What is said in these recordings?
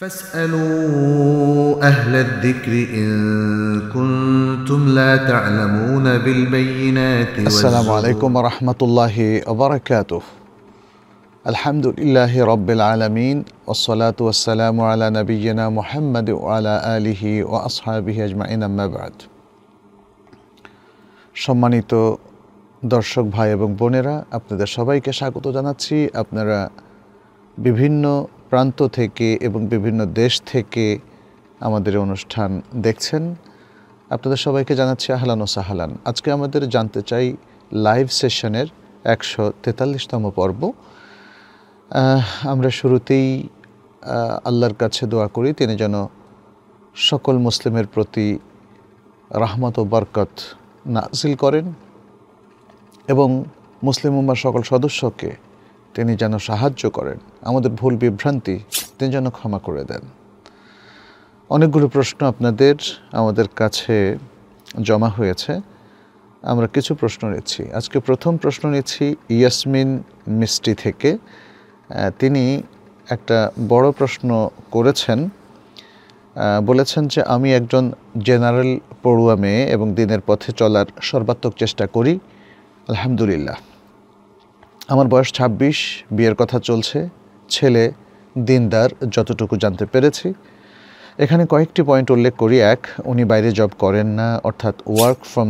فاسألوا أهل الذكر إن كنتم لا تعلمون بالبينات السلام عليكم ورحمة الله وبركاته الحمد لله رب العالمين والصلاة والسلام على نبينا محمد وعلى آله وأصحابه أجمعين أما بعد সম্মানিত দর্শক ভাই এবং বোনেরা আপনাদের সবাইকে স্বাগত জানাচ্ছি আপনারা বিভিন্ন প্রান্ত থেকে এবং বিভিন্ন দেশ থেকে আমাদের অনুষ্ঠান দেখছেন আপনাদের সবাইকে জানাচ্ছি আহলান ও সাহালান আজকে আমাদের জানতে চাই লাইভ সেশনের একশো তেতাল্লিশতম পর্ব আমরা শুরুতেই আল্লাহর কাছে দোয়া করি তিনি যেন সকল মুসলিমের প্রতি রাহমত ও বরকত নাজিল করেন এবং মুসলিম উম্মার সকল সদস্যকে তিনি যেন সাহায্য করেন আমাদের ভুল বিভ্রান্তি তিনি যেন ক্ষমা করে দেন অনেকগুলো প্রশ্ন আপনাদের আমাদের কাছে জমা হয়েছে আমরা কিছু প্রশ্ন নিচ্ছি আজকে প্রথম প্রশ্ন নিচ্ছি ইয়াসমিন মিষ্টি থেকে তিনি একটা বড় প্রশ্ন করেছেন বলেছেন যে আমি একজন জেনারেল পড়ুয়া মেয়ে এবং দিনের পথে চলার সর্বাত্মক চেষ্টা করি আলহামদুলিল্লাহ আমার বয়স ২৬ বিয়ের কথা চলছে ছেলে দিনদার যতটুকু জানতে পেরেছি এখানে কয়েকটি পয়েন্ট উল্লেখ করি এক উনি বাইরে জব করেন না অর্থাৎ work from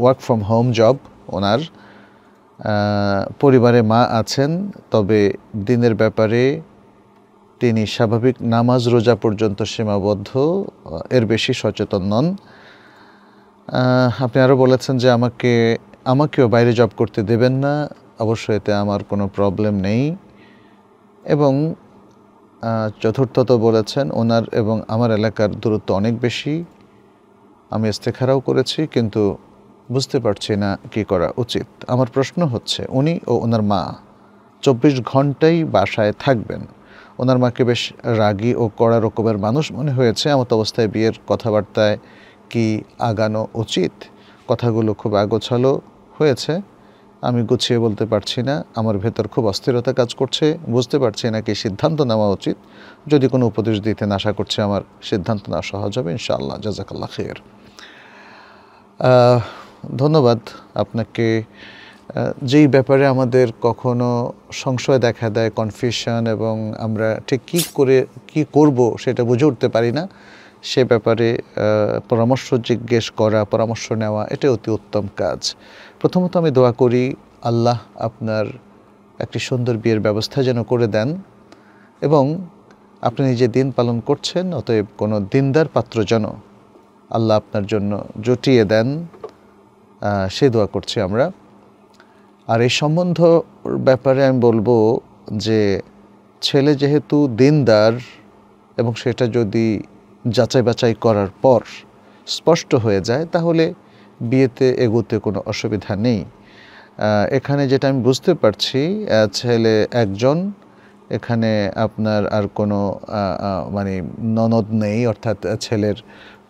work from home job ওনার পরিবারে মা আছেন তবে দিনের ব্যাপারে তিনি স্বাভাবিক নামাজ রোজা পর্যন্ত সীমাবদ্ধ এর বেশি সচেতন নন আপনি আরও বলেছেন যে আমাকে আমাকেও বাইরে জব করতে দেবেন না অবশ্য এতে আমার কোনো প্রবলেম নেই এবং চতুর্থত বলেছেন ওনার এবং আমার এলাকার দূরত্ব অনেক বেশি আমি ইস্তেখারাও করেছি কিন্তু বুঝতে পারছি না কি করা উচিত আমার প্রশ্ন হচ্ছে উনি ও ওনার মা চব্বিশ ঘন্টাই বাসায় থাকবেন ওনার মাকে বেশ রাগী ও কড়া রকমের মানুষ মনে হয়েছে আমার অবস্থায় বিয়ের কথাবার্তায় কি আগানো উচিত কথাগুলো খুব আগোছালো হয়েছে আমি গুছিয়ে বলতে পারছি না আমার ভেতর খুব অস্থিরতা কাজ করছে বুঝতে পারছি না কি সিদ্ধান্ত নেওয়া উচিত যদি কোনো উপদেশ দিতে আশা করছি আমার সিদ্ধান্ত নেওয়া সহজ হবে ইনশাআল্লাহ জাজাকাল্লা খেয়ের ধন্যবাদ আপনাকে যেই ব্যাপারে আমাদের কখনো সংশয় দেখা দেয় কনফিউশন এবং আমরা ঠিক কী করে কি করব সেটা বুঝে উঠতে পারি না সে ব্যাপারে পরামর্শ জিজ্ঞেস করা পরামর্শ নেওয়া এটা অতি উত্তম কাজ প্রথমত আমি দোয়া করি আল্লাহ আপনার একটি সুন্দর বিয়ের ব্যবস্থা যেন করে দেন এবং আপনি নিজে দিন পালন করছেন অতএব কোনো দিনদার পাত্র যেন আল্লাহ আপনার জন্য জুটিয়ে দেন সে দোয়া করছি আমরা আর এই সম্বন্ধ ব্যাপারে আমি বলবো যে ছেলে যেহেতু দিনদার এবং সেটা যদি যাচাই বাছাই করার পর স্পষ্ট হয়ে যায় তাহলে বিয়েতে এগোতে কোনো অসুবিধা নেই এখানে যেটা আমি বুঝতে পারছি ছেলে একজন এখানে আপনার আর কোনো মানে ননদ নেই অর্থাৎ ছেলের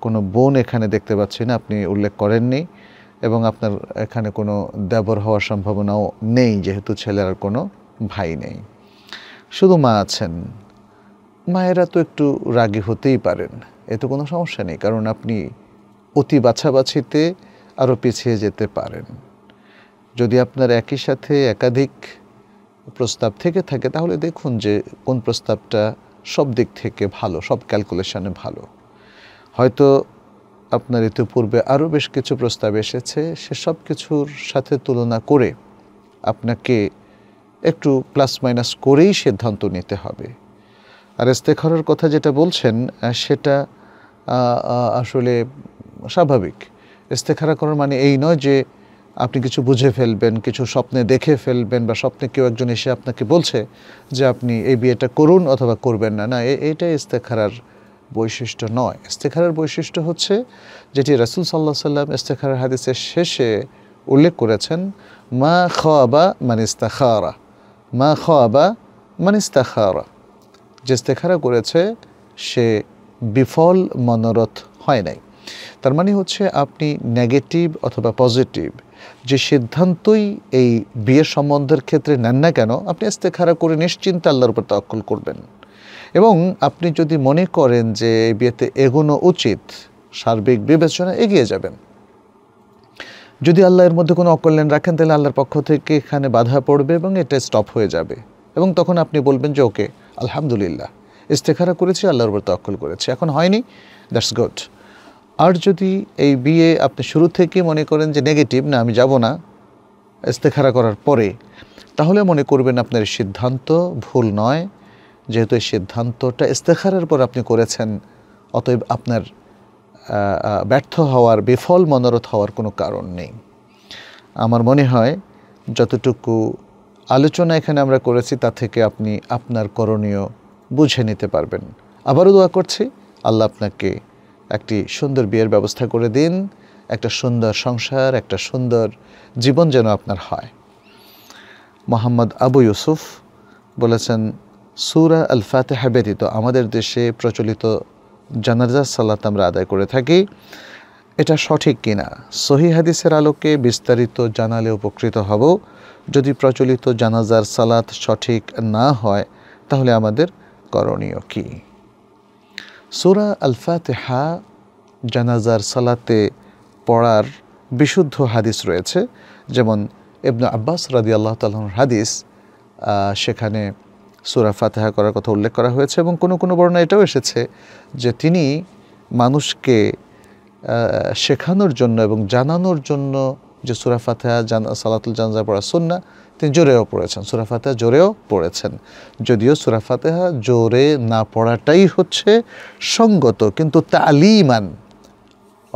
কোনো বোন এখানে দেখতে পাচ্ছি না আপনি উল্লেখ করেননি এবং আপনার এখানে কোনো দেবর হওয়ার সম্ভাবনাও নেই যেহেতু ছেলের আর কোনো ভাই নেই শুধু মা আছেন মায়েরা তো একটু রাগী হতেই পারেন এ তো কোনো সমস্যা নেই কারণ আপনি অতি বাছাবাছিতে আরও পিছিয়ে যেতে পারেন যদি আপনার একই সাথে একাধিক প্রস্তাব থেকে থাকে তাহলে দেখুন যে কোন প্রস্তাবটা সব দিক থেকে ভালো সব ক্যালকুলেশনে ভালো হয়তো আপনার ইতিপূর্বে আরও বেশ কিছু প্রস্তাব এসেছে সে সব কিছুর সাথে তুলনা করে আপনাকে একটু প্লাস মাইনাস করেই সিদ্ধান্ত নিতে হবে আর ইস্তেখরের কথা যেটা বলছেন সেটা আসলে স্বাভাবিক ইস্তেখারা করার মানে এই নয় যে আপনি কিছু বুঝে ফেলবেন কিছু স্বপ্নে দেখে ফেলবেন বা স্বপ্নে কেউ একজন এসে আপনাকে বলছে যে আপনি এই বিয়েটা করুন অথবা করবেন না না এটা ইস্তেখারার বৈশিষ্ট্য নয় ইস্তেখারার বৈশিষ্ট্য হচ্ছে যেটি রাসুল সাল্লাহ সাল্লাম ইস্তেখারার হাদিসের শেষে উল্লেখ করেছেন মা আবা মানিস্তা ইস্তাখারা মা আবা মানিস্তা ইস্তাখারা যে ইস্তেখারা করেছে সে বিফল মনোরথ হয় নাই তার মানে হচ্ছে আপনি নেগেটিভ অথবা পজিটিভ যে সিদ্ধান্তই এই বিয়ে সম্বন্ধের ক্ষেত্রে নেন না কেন আপনি খারাপ করে নিশ্চিন্তে আল্লাহর উপর তাক্কল করবেন এবং আপনি যদি মনে করেন যে এই বিয়েতে এগোনো উচিত সার্বিক বিবেচনা এগিয়ে যাবেন যদি আল্লাহর মধ্যে কোনো অকল্যাণ রাখেন তাহলে আল্লাহর পক্ষ থেকে এখানে বাধা পড়বে এবং এটা স্টপ হয়ে যাবে এবং তখন আপনি বলবেন যে ওকে আলহামদুলিল্লাহ ইস্তেখারা করেছি আল্লাহর উপর তক্কল করেছি এখন হয়নি দ্যাটস গুড আর যদি এই বিয়ে আপনি শুরু থেকে মনে করেন যে নেগেটিভ না আমি যাব না ইস্তেখারা করার পরে তাহলে মনে করবেন আপনার সিদ্ধান্ত ভুল নয় যেহেতু এই সিদ্ধান্তটা ইস্তেখারের পর আপনি করেছেন অতএব আপনার ব্যর্থ হওয়ার বিফল মনোরথ হওয়ার কোনো কারণ নেই আমার মনে হয় যতটুকু আলোচনা এখানে আমরা করেছি তা থেকে আপনি আপনার করণীয় বুঝে নিতে পারবেন আবারও দোয়া করছি আল্লাহ আপনাকে একটি সুন্দর বিয়ের ব্যবস্থা করে দিন একটা সুন্দর সংসার একটা সুন্দর জীবন যেন আপনার হয় মোহাম্মদ আবু ইউসুফ বলেছেন সুরা আল ফাতেহা ব্যতীত আমাদের দেশে প্রচলিত জানাজা সালাত আমরা আদায় করে থাকি এটা সঠিক কিনা সহি হাদিসের আলোকে বিস্তারিত জানালে উপকৃত হব যদি প্রচলিত জানাজার সালাত সঠিক না হয় তাহলে আমাদের করণীয় কী সুরা আল ফাতেহা জানাজার সালাতে পড়ার বিশুদ্ধ হাদিস রয়েছে যেমন ইবনু আব্বাস রাদি আল্লাহ তালন হাদিস সেখানে সুরা ফাতেহা করার কথা উল্লেখ করা হয়েছে এবং কোনো কোনো বর্ণনা এটাও এসেছে যে তিনি মানুষকে শেখানোর জন্য এবং জানানোর জন্য যে সুরা ফাতেহা জান সালাতুল জানজা পড়া না তিনি জোরেও পড়েছেন সুরাফাতে জোরেও পড়েছেন যদিও সুরাফাতে জোরে না পড়াটাই হচ্ছে সঙ্গত কিন্তু তালিমান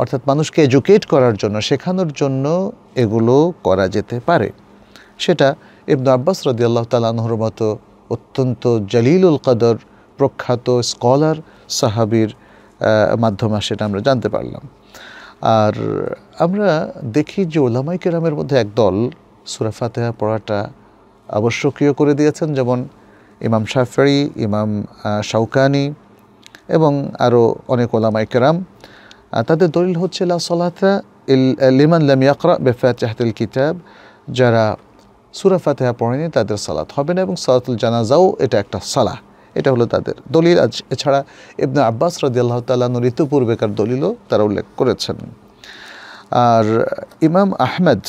অর্থাৎ মানুষকে এডুকেট করার জন্য শেখানোর জন্য এগুলো করা যেতে পারে সেটা ইবনু আব্বাস আল্লাহ তালাহর মতো অত্যন্ত জালিলুল কাদর প্রখ্যাত স্কলার সাহাবির মাধ্যমে সেটা আমরা জানতে পারলাম আর আমরা দেখি যে ওলামাই কেরামের মধ্যে দল সুরা ফাতেহা পড়াটা আবশ্যকীয় করে দিয়েছেন যেমন ইমাম শাফরি ইমাম শাউকানি এবং আরও অনেক ওলামা একরাম তাদের দলিল হচ্ছে লা সলাতা ইমান লাম ইয়াকরা চাহতুল কিতাব যারা সুরা ফাতেহা পড়েনি তাদের সালাত হবে না এবং সালাতুল জানাজাও এটা একটা সালাহ এটা হলো তাদের দলিল আজ এছাড়া ইবনে আব্বাস রদিয়াল্লাহ আল্লাহ ঋতু পূর্বেকার দলিলও তারা উল্লেখ করেছেন আর ইমাম আহমেদ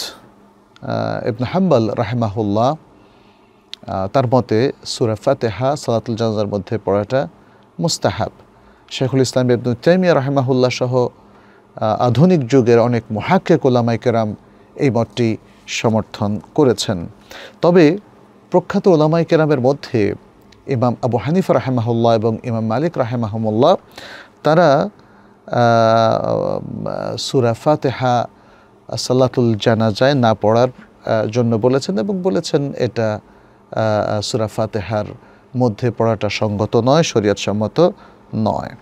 ইবন হাম্বাল রাহেমাহুল্লাহ তার মতে সুরা ফাতেহা সালাতুল জানাজার মধ্যে পড়াটা মুস্তাহাব শেখুল ইসলাম ইবনু তাইমিয়া রাহেমাহুল্লাহ সহ আধুনিক যুগের অনেক মহাক্কে কেরাম এই মতটি সমর্থন করেছেন তবে প্রখ্যাত ওলামাইকেরামের মধ্যে ইমাম আবু হানিফ রাহেমাহুল্লাহ এবং ইমাম মালিক রাহেমাহমুল্লাহ তারা সুরা ফাতেহা জানা জানাজায় না পড়ার জন্য বলেছেন এবং বলেছেন এটা সুরা ফাতেহার মধ্যে পড়াটা সঙ্গত নয় শরীয়ত সম্মত নয়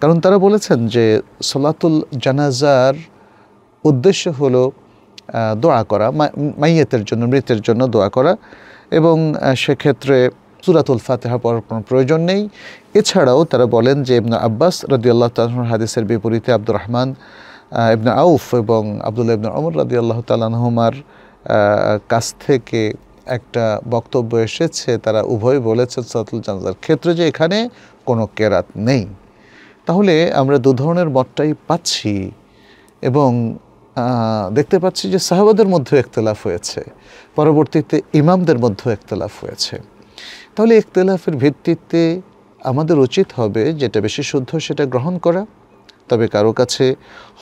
কারণ তারা বলেছেন যে সলাতুল জানাজার উদ্দেশ্য হল দোয়া করা মাইয়েতের জন্য মৃতের জন্য দোয়া করা এবং সেক্ষেত্রে সুরাতুল ফাতেহা পড়ার কোনো প্রয়োজন নেই এছাড়াও তারা বলেন যে ইবনা আব্বাস রদিউল্লাহ তাহর হাদিসের বিপরীতে আব্দুর রহমান ইবনে আউফ এবং আবদুল্লাহ ইবনে অমর রাদি আল্লাহ তালানহমার কাছ থেকে একটা বক্তব্য এসেছে তারা উভয় বলেছে সাতুল জানজার ক্ষেত্রে যে এখানে কোনো কেরাত নেই তাহলে আমরা দু ধরনের মতটাই পাচ্ছি এবং দেখতে পাচ্ছি যে সাহাবাদের মধ্যে একতলাফ হয়েছে পরবর্তীতে ইমামদের মধ্যে একতলাফ হয়েছে তাহলে একতলাফের ভিত্তিতে আমাদের উচিত হবে যেটা বেশি শুদ্ধ সেটা গ্রহণ করা তবে কারো কাছে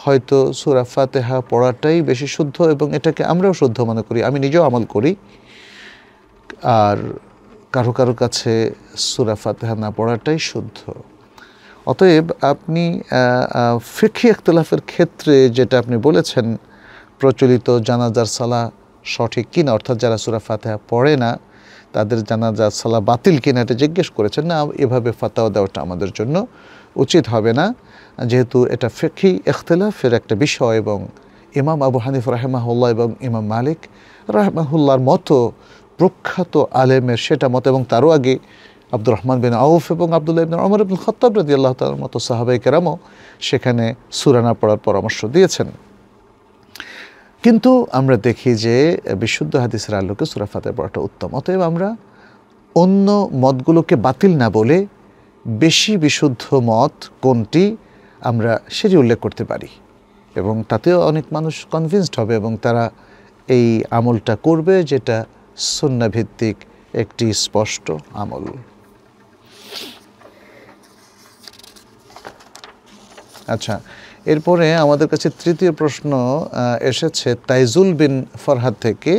হয়তো সুরা ফাতেহা পড়াটাই বেশি শুদ্ধ এবং এটাকে আমরাও শুদ্ধ মনে করি আমি নিজেও আমল করি আর কারো কারো কাছে সুরা ফাতেহা না পড়াটাই শুদ্ধ অতএব আপনি ফিকি একতলাফের ক্ষেত্রে যেটা আপনি বলেছেন প্রচলিত জানাজার সালা সঠিক কিনা অর্থাৎ যারা সুরা ফাতেহা পড়ে না তাদের জানাজার সালা বাতিল কিনা এটা জিজ্ঞেস করেছেন না এভাবে ফাতাও দেওয়াটা আমাদের জন্য উচিত হবে না যেহেতু এটা ফেকি এখতলাফের একটা বিষয় এবং ইমাম আবু হানিফ রাহেমাহুল্লাহ এবং ইমাম মালিক রাহমাহুল্লার মতো প্রখ্যাত আলেমের সেটা মত এবং তারও আগে আব্দুর রহমান বিন আউফ এবং আবদুল্লাহ ইবিন অমর আব্দুল খত্তাব রাজি আল্লাহ তাল মতো সাহাবাই কেরামও সেখানে সুরানা পড়ার পরামর্শ দিয়েছেন কিন্তু আমরা দেখি যে বিশুদ্ধ হাদিসের আলোকে সুরাফাতে পড়াটা উত্তম অতএব আমরা অন্য মতগুলোকে বাতিল না বলে বেশি বিশুদ্ধ মত কোনটি আমরা সেটি উল্লেখ করতে পারি এবং তাতেও অনেক মানুষ কনভিন্সড হবে এবং তারা এই আমলটা করবে যেটা ভিত্তিক একটি স্পষ্ট আমল আচ্ছা এরপরে আমাদের কাছে তৃতীয় প্রশ্ন এসেছে তাইজুল বিন ফরহাদ থেকে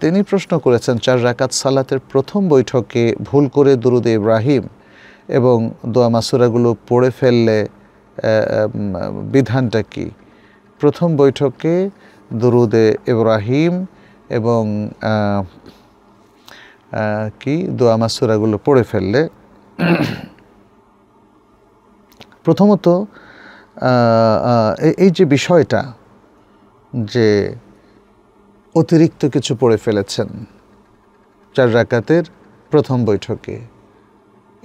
তিনি প্রশ্ন করেছেন চার রাকাত সালাতের প্রথম বৈঠকে ভুল করে দুরুদ ইব্রাহিম এবং দোয়া মাসুরাগুলো পড়ে ফেললে বিধানটা কি প্রথম বৈঠকে দরুদে ইব্রাহিম এবং কি দোয়া মাসুরাগুলো পড়ে ফেললে প্রথমত এই যে বিষয়টা যে অতিরিক্ত কিছু পড়ে ফেলেছেন চার রাকাতের প্রথম বৈঠকে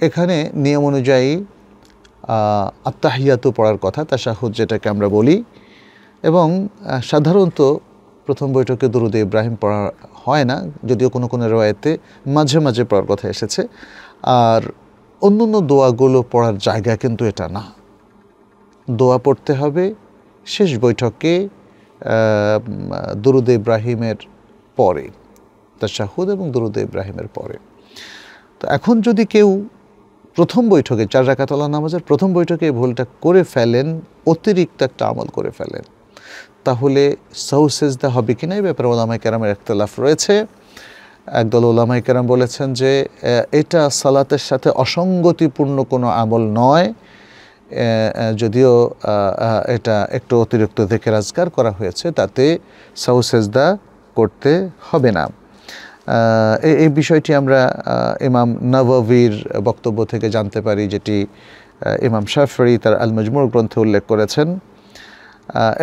এখানে নিয়ম অনুযায়ী আত্মাহিয়াতও পড়ার কথা তাশাহুদ যেটাকে আমরা বলি এবং সাধারণত প্রথম বৈঠকে দরুদ ইব্রাহিম পড়া হয় না যদিও কোনো কোনো রেওয়ায়তে মাঝে মাঝে পড়ার কথা এসেছে আর অন্য অন্য দোয়াগুলো পড়ার জায়গা কিন্তু এটা না দোয়া পড়তে হবে শেষ বৈঠকে দরুদ ইব্রাহিমের পরে তাশাহুদ এবং দরুদ ইব্রাহিমের পরে তো এখন যদি কেউ প্রথম বৈঠকে চার রাকাতলা নামাজের প্রথম বৈঠকে এই ভুলটা করে ফেলেন অতিরিক্ত একটা আমল করে ফেলেন তাহলে সেজদা হবে কি না এই ব্যাপারে ওলামাই কেরামের একতলাফ রয়েছে একদল ওলামাই কেরাম বলেছেন যে এটা সালাতের সাথে অসঙ্গতিপূর্ণ কোনো আমল নয় যদিও এটা একটু অতিরিক্ত দেখে রাজগার করা হয়েছে তাতে সাউসেজদা করতে হবে না এই বিষয়টি আমরা ইমাম নবাবির বক্তব্য থেকে জানতে পারি যেটি ইমাম শাফরি তার আল মজমুর গ্রন্থে উল্লেখ করেছেন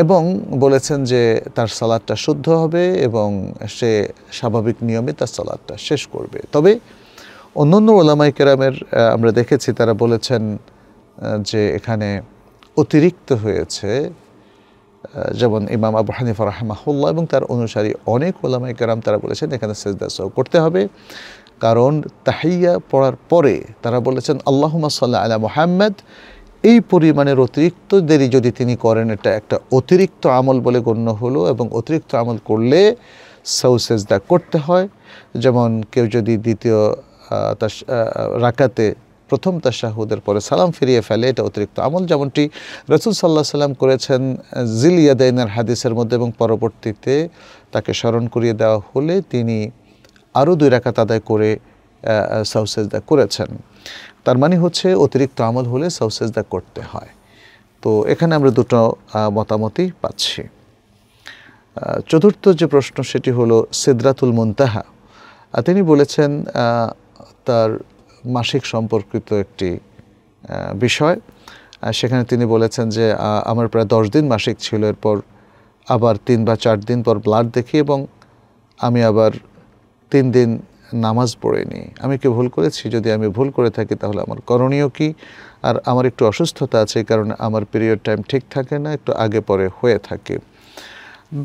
এবং বলেছেন যে তার সালাদটা শুদ্ধ হবে এবং সে স্বাভাবিক নিয়মে তার সালাদটা শেষ করবে তবে অন্য ওলামাই কেরামের আমরা দেখেছি তারা বলেছেন যে এখানে অতিরিক্ত হয়েছে যেমন ইমাম আবু হানিফা রাহমাহুল্লাহ এবং তার অনুসারী অনেক ওলামাই কেরাম তারা বলেছেন এখানে সেজদা সহ করতে হবে কারণ তাহাইয়া পড়ার পরে তারা বলেছেন আল্লাহমা সাল্লাহ আলা মোহাম্মদ এই পরিমাণের অতিরিক্ত দেরি যদি তিনি করেন এটা একটা অতিরিক্ত আমল বলে গণ্য হলো এবং অতিরিক্ত আমল করলে সৌ সেজদা করতে হয় যেমন কেউ যদি দ্বিতীয় তার রাকাতে প্রথম তাশাহুদের পরে সালাম ফিরিয়ে ফেলে এটা অতিরিক্ত আমল যেমনটি রসুল সাল্লাহ সাল্লাম করেছেন জিল ইয়াদাইনের হাদিসের মধ্যে এবং পরবর্তীতে তাকে স্মরণ করিয়ে দেওয়া হলে তিনি আরও দুই রাকাত আদায় করে সাউসেজদা করেছেন তার মানে হচ্ছে অতিরিক্ত আমল হলে সাউসেজদা করতে হয় তো এখানে আমরা দুটো মতামতই পাচ্ছি চতুর্থ যে প্রশ্ন সেটি হলো সিদ্রাতুল মন্তাহা তিনি বলেছেন তার মাসিক সম্পর্কিত একটি বিষয় সেখানে তিনি বলেছেন যে আমার প্রায় দশ দিন মাসিক ছিল এরপর আবার তিন বা চার দিন পর ব্লাড দেখি এবং আমি আবার তিন দিন নামাজ পড়ে নিই আমি কি ভুল করেছি যদি আমি ভুল করে থাকি তাহলে আমার করণীয় কি আর আমার একটু অসুস্থতা আছে কারণ আমার পিরিয়ড টাইম ঠিক থাকে না একটু আগে পরে হয়ে থাকে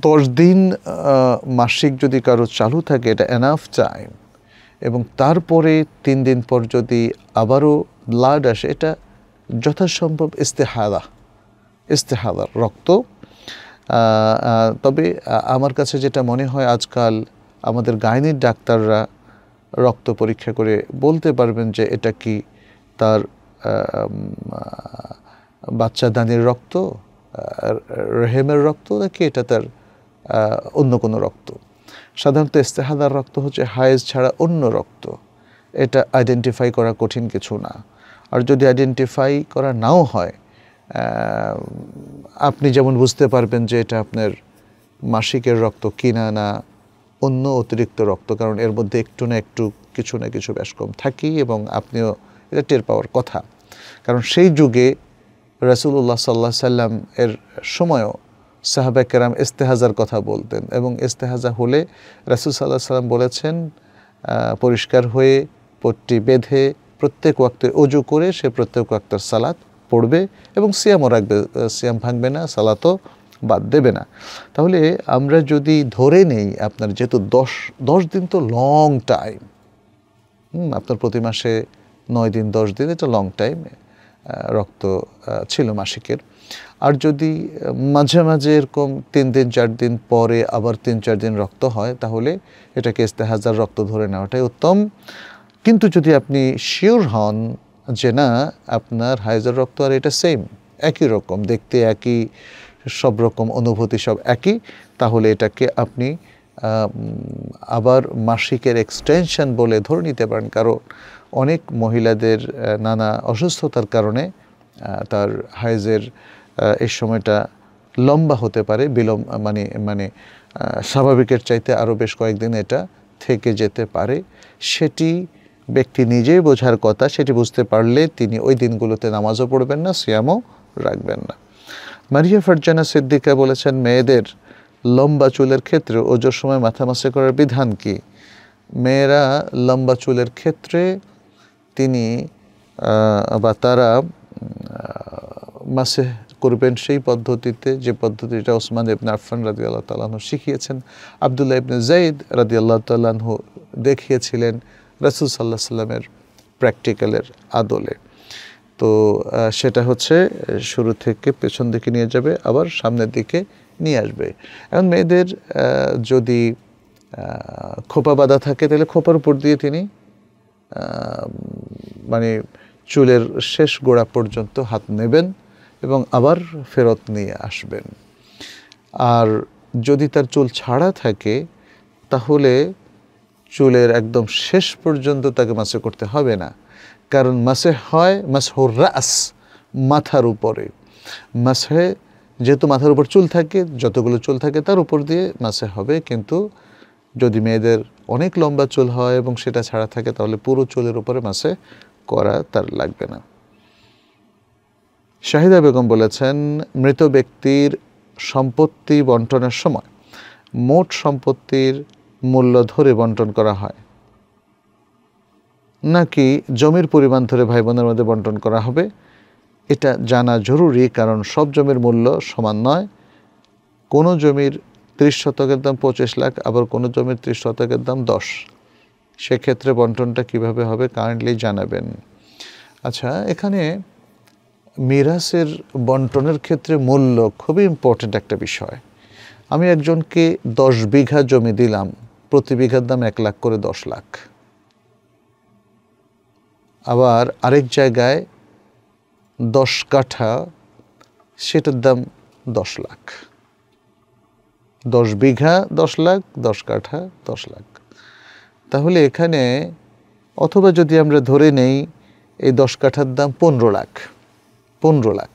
দশ দিন মাসিক যদি কারো চালু থাকে এটা এনাফ টাইম এবং তারপরে তিন দিন পর যদি আবারও ব্লাড আসে এটা যথাসম্ভব ইস্তেহাদা ইস্তেহাদা রক্ত তবে আমার কাছে যেটা মনে হয় আজকাল আমাদের গাইনির ডাক্তাররা রক্ত পরীক্ষা করে বলতে পারবেন যে এটা কি তার বাচ্চা দানির রক্ত রেহেমের রক্ত নাকি এটা তার অন্য কোনো রক্ত সাধারণত ইস্তেহাদার রক্ত হচ্ছে হায়েজ ছাড়া অন্য রক্ত এটা আইডেন্টিফাই করা কঠিন কিছু না আর যদি আইডেন্টিফাই করা নাও হয় আপনি যেমন বুঝতে পারবেন যে এটা আপনার মাসিকের রক্ত কিনা না অন্য অতিরিক্ত রক্ত কারণ এর মধ্যে একটু না একটু কিছু না কিছু ব্যাস কম থাকি এবং আপনিও এটা টের পাওয়ার কথা কারণ সেই যুগে রাসুল্লাহ সাল্লাহ সাল্লাম এর সময়ও সাহাবা কেরাম ইস্তেহাজার কথা বলতেন এবং ইস্তেহাজা হলে রাসুল সাল্লাহ সাল্লাম বলেছেন পরিষ্কার হয়ে পট্টি বেঁধে প্রত্যেক ওয়াক্তে অজু করে সে প্রত্যেক ওয়াক্তের সালাত পড়বে এবং সিয়ামও রাখবে সিয়াম ভাঙবে না সালাতও বাদ দেবে না তাহলে আমরা যদি ধরে নেই আপনার যেহেতু দশ দশ দিন তো লং টাইম হুম আপনার প্রতি মাসে নয় দিন দশ দিন এটা লং টাইম রক্ত ছিল মাসিকের আর যদি মাঝে মাঝে এরকম তিন দিন চার দিন পরে আবার তিন চার দিন রক্ত হয় তাহলে এটাকে ইস্তেহাজার রক্ত ধরে নেওয়াটাই উত্তম কিন্তু যদি আপনি শিওর হন যে না আপনার হাইজার রক্ত আর এটা সেম একই রকম দেখতে একই সব রকম অনুভূতি সব একই তাহলে এটাকে আপনি আবার মাসিকের এক্সটেনশন বলে ধরে নিতে পারেন কারণ অনেক মহিলাদের নানা অসুস্থতার কারণে তার হাইজের এই সময়টা লম্বা হতে পারে বিলম্ব মানে মানে স্বাভাবিকের চাইতে আরও বেশ কয়েকদিন এটা থেকে যেতে পারে সেটি ব্যক্তি নিজেই বোঝার কথা সেটি বুঝতে পারলে তিনি ওই দিনগুলোতে নামাজও পড়বেন না সিয়ামও রাখবেন না মারিয়া ফারজানা সিদ্দিকা বলেছেন মেয়েদের লম্বা চুলের ক্ষেত্রে ওজোর সময় মাথা মাসে করার বিধান কি মেয়েরা লম্বা চুলের ক্ষেত্রে তিনি বা তারা মাসে করবেন সেই পদ্ধতিতে যে পদ্ধতিটা ওসমান ইবনে আফান রাজি আল্লাহ তালাহু শিখিয়েছেন আবদুল্লাহ ইবনে জাইদ রাজি আল্লাহ তালাহু দেখিয়েছিলেন রাসুল সাল্লাহ সাল্লামের প্র্যাকটিক্যালের আদলে তো সেটা হচ্ছে শুরু থেকে পেছন দিকে নিয়ে যাবে আবার সামনের দিকে নিয়ে আসবে এখন মেয়েদের যদি খোপা বাঁধা থাকে তাহলে খোপার উপর দিয়ে তিনি মানে চুলের শেষ গোড়া পর্যন্ত হাত নেবেন এবং আবার ফেরত নিয়ে আসবেন আর যদি তার চুল ছাড়া থাকে তাহলে চুলের একদম শেষ পর্যন্ত তাকে মাসে করতে হবে না কারণ মাসে হয় মাসহুর রাস মাথার উপরে মাসে যেহেতু মাথার উপর চুল থাকে যতগুলো চুল থাকে তার উপর দিয়ে মাসে হবে কিন্তু যদি মেয়েদের অনেক লম্বা চুল হয় এবং সেটা ছাড়া থাকে তাহলে পুরো চুলের উপরে মাসে করা তার লাগবে না শাহিদা বেগম বলেছেন মৃত ব্যক্তির সম্পত্তি বন্টনের সময় মোট সম্পত্তির মূল্য ধরে বন্টন করা হয় নাকি জমির পরিমাণ ধরে ভাই বোনের মধ্যে বন্টন করা হবে এটা জানা জরুরি কারণ সব জমির মূল্য সমান নয় কোনো জমির ত্রিশ শতকের দাম পঁচিশ লাখ আবার কোনো জমির ত্রিশ শতকের দাম দশ সেক্ষেত্রে বন্টনটা কিভাবে হবে কাইন্ডলি জানাবেন আচ্ছা এখানে মিরাসের বন্টনের ক্ষেত্রে মূল্য খুবই ইম্পর্টেন্ট একটা বিষয় আমি একজনকে দশ বিঘা জমি দিলাম প্রতি বিঘার দাম এক লাখ করে দশ লাখ আবার আরেক জায়গায় দশ কাঠা সেটার দাম দশ লাখ দশ বিঘা দশ লাখ দশ কাঠা দশ লাখ তাহলে এখানে অথবা যদি আমরা ধরে নেই এই দশ কাঠার দাম পনেরো লাখ পনেরো লাখ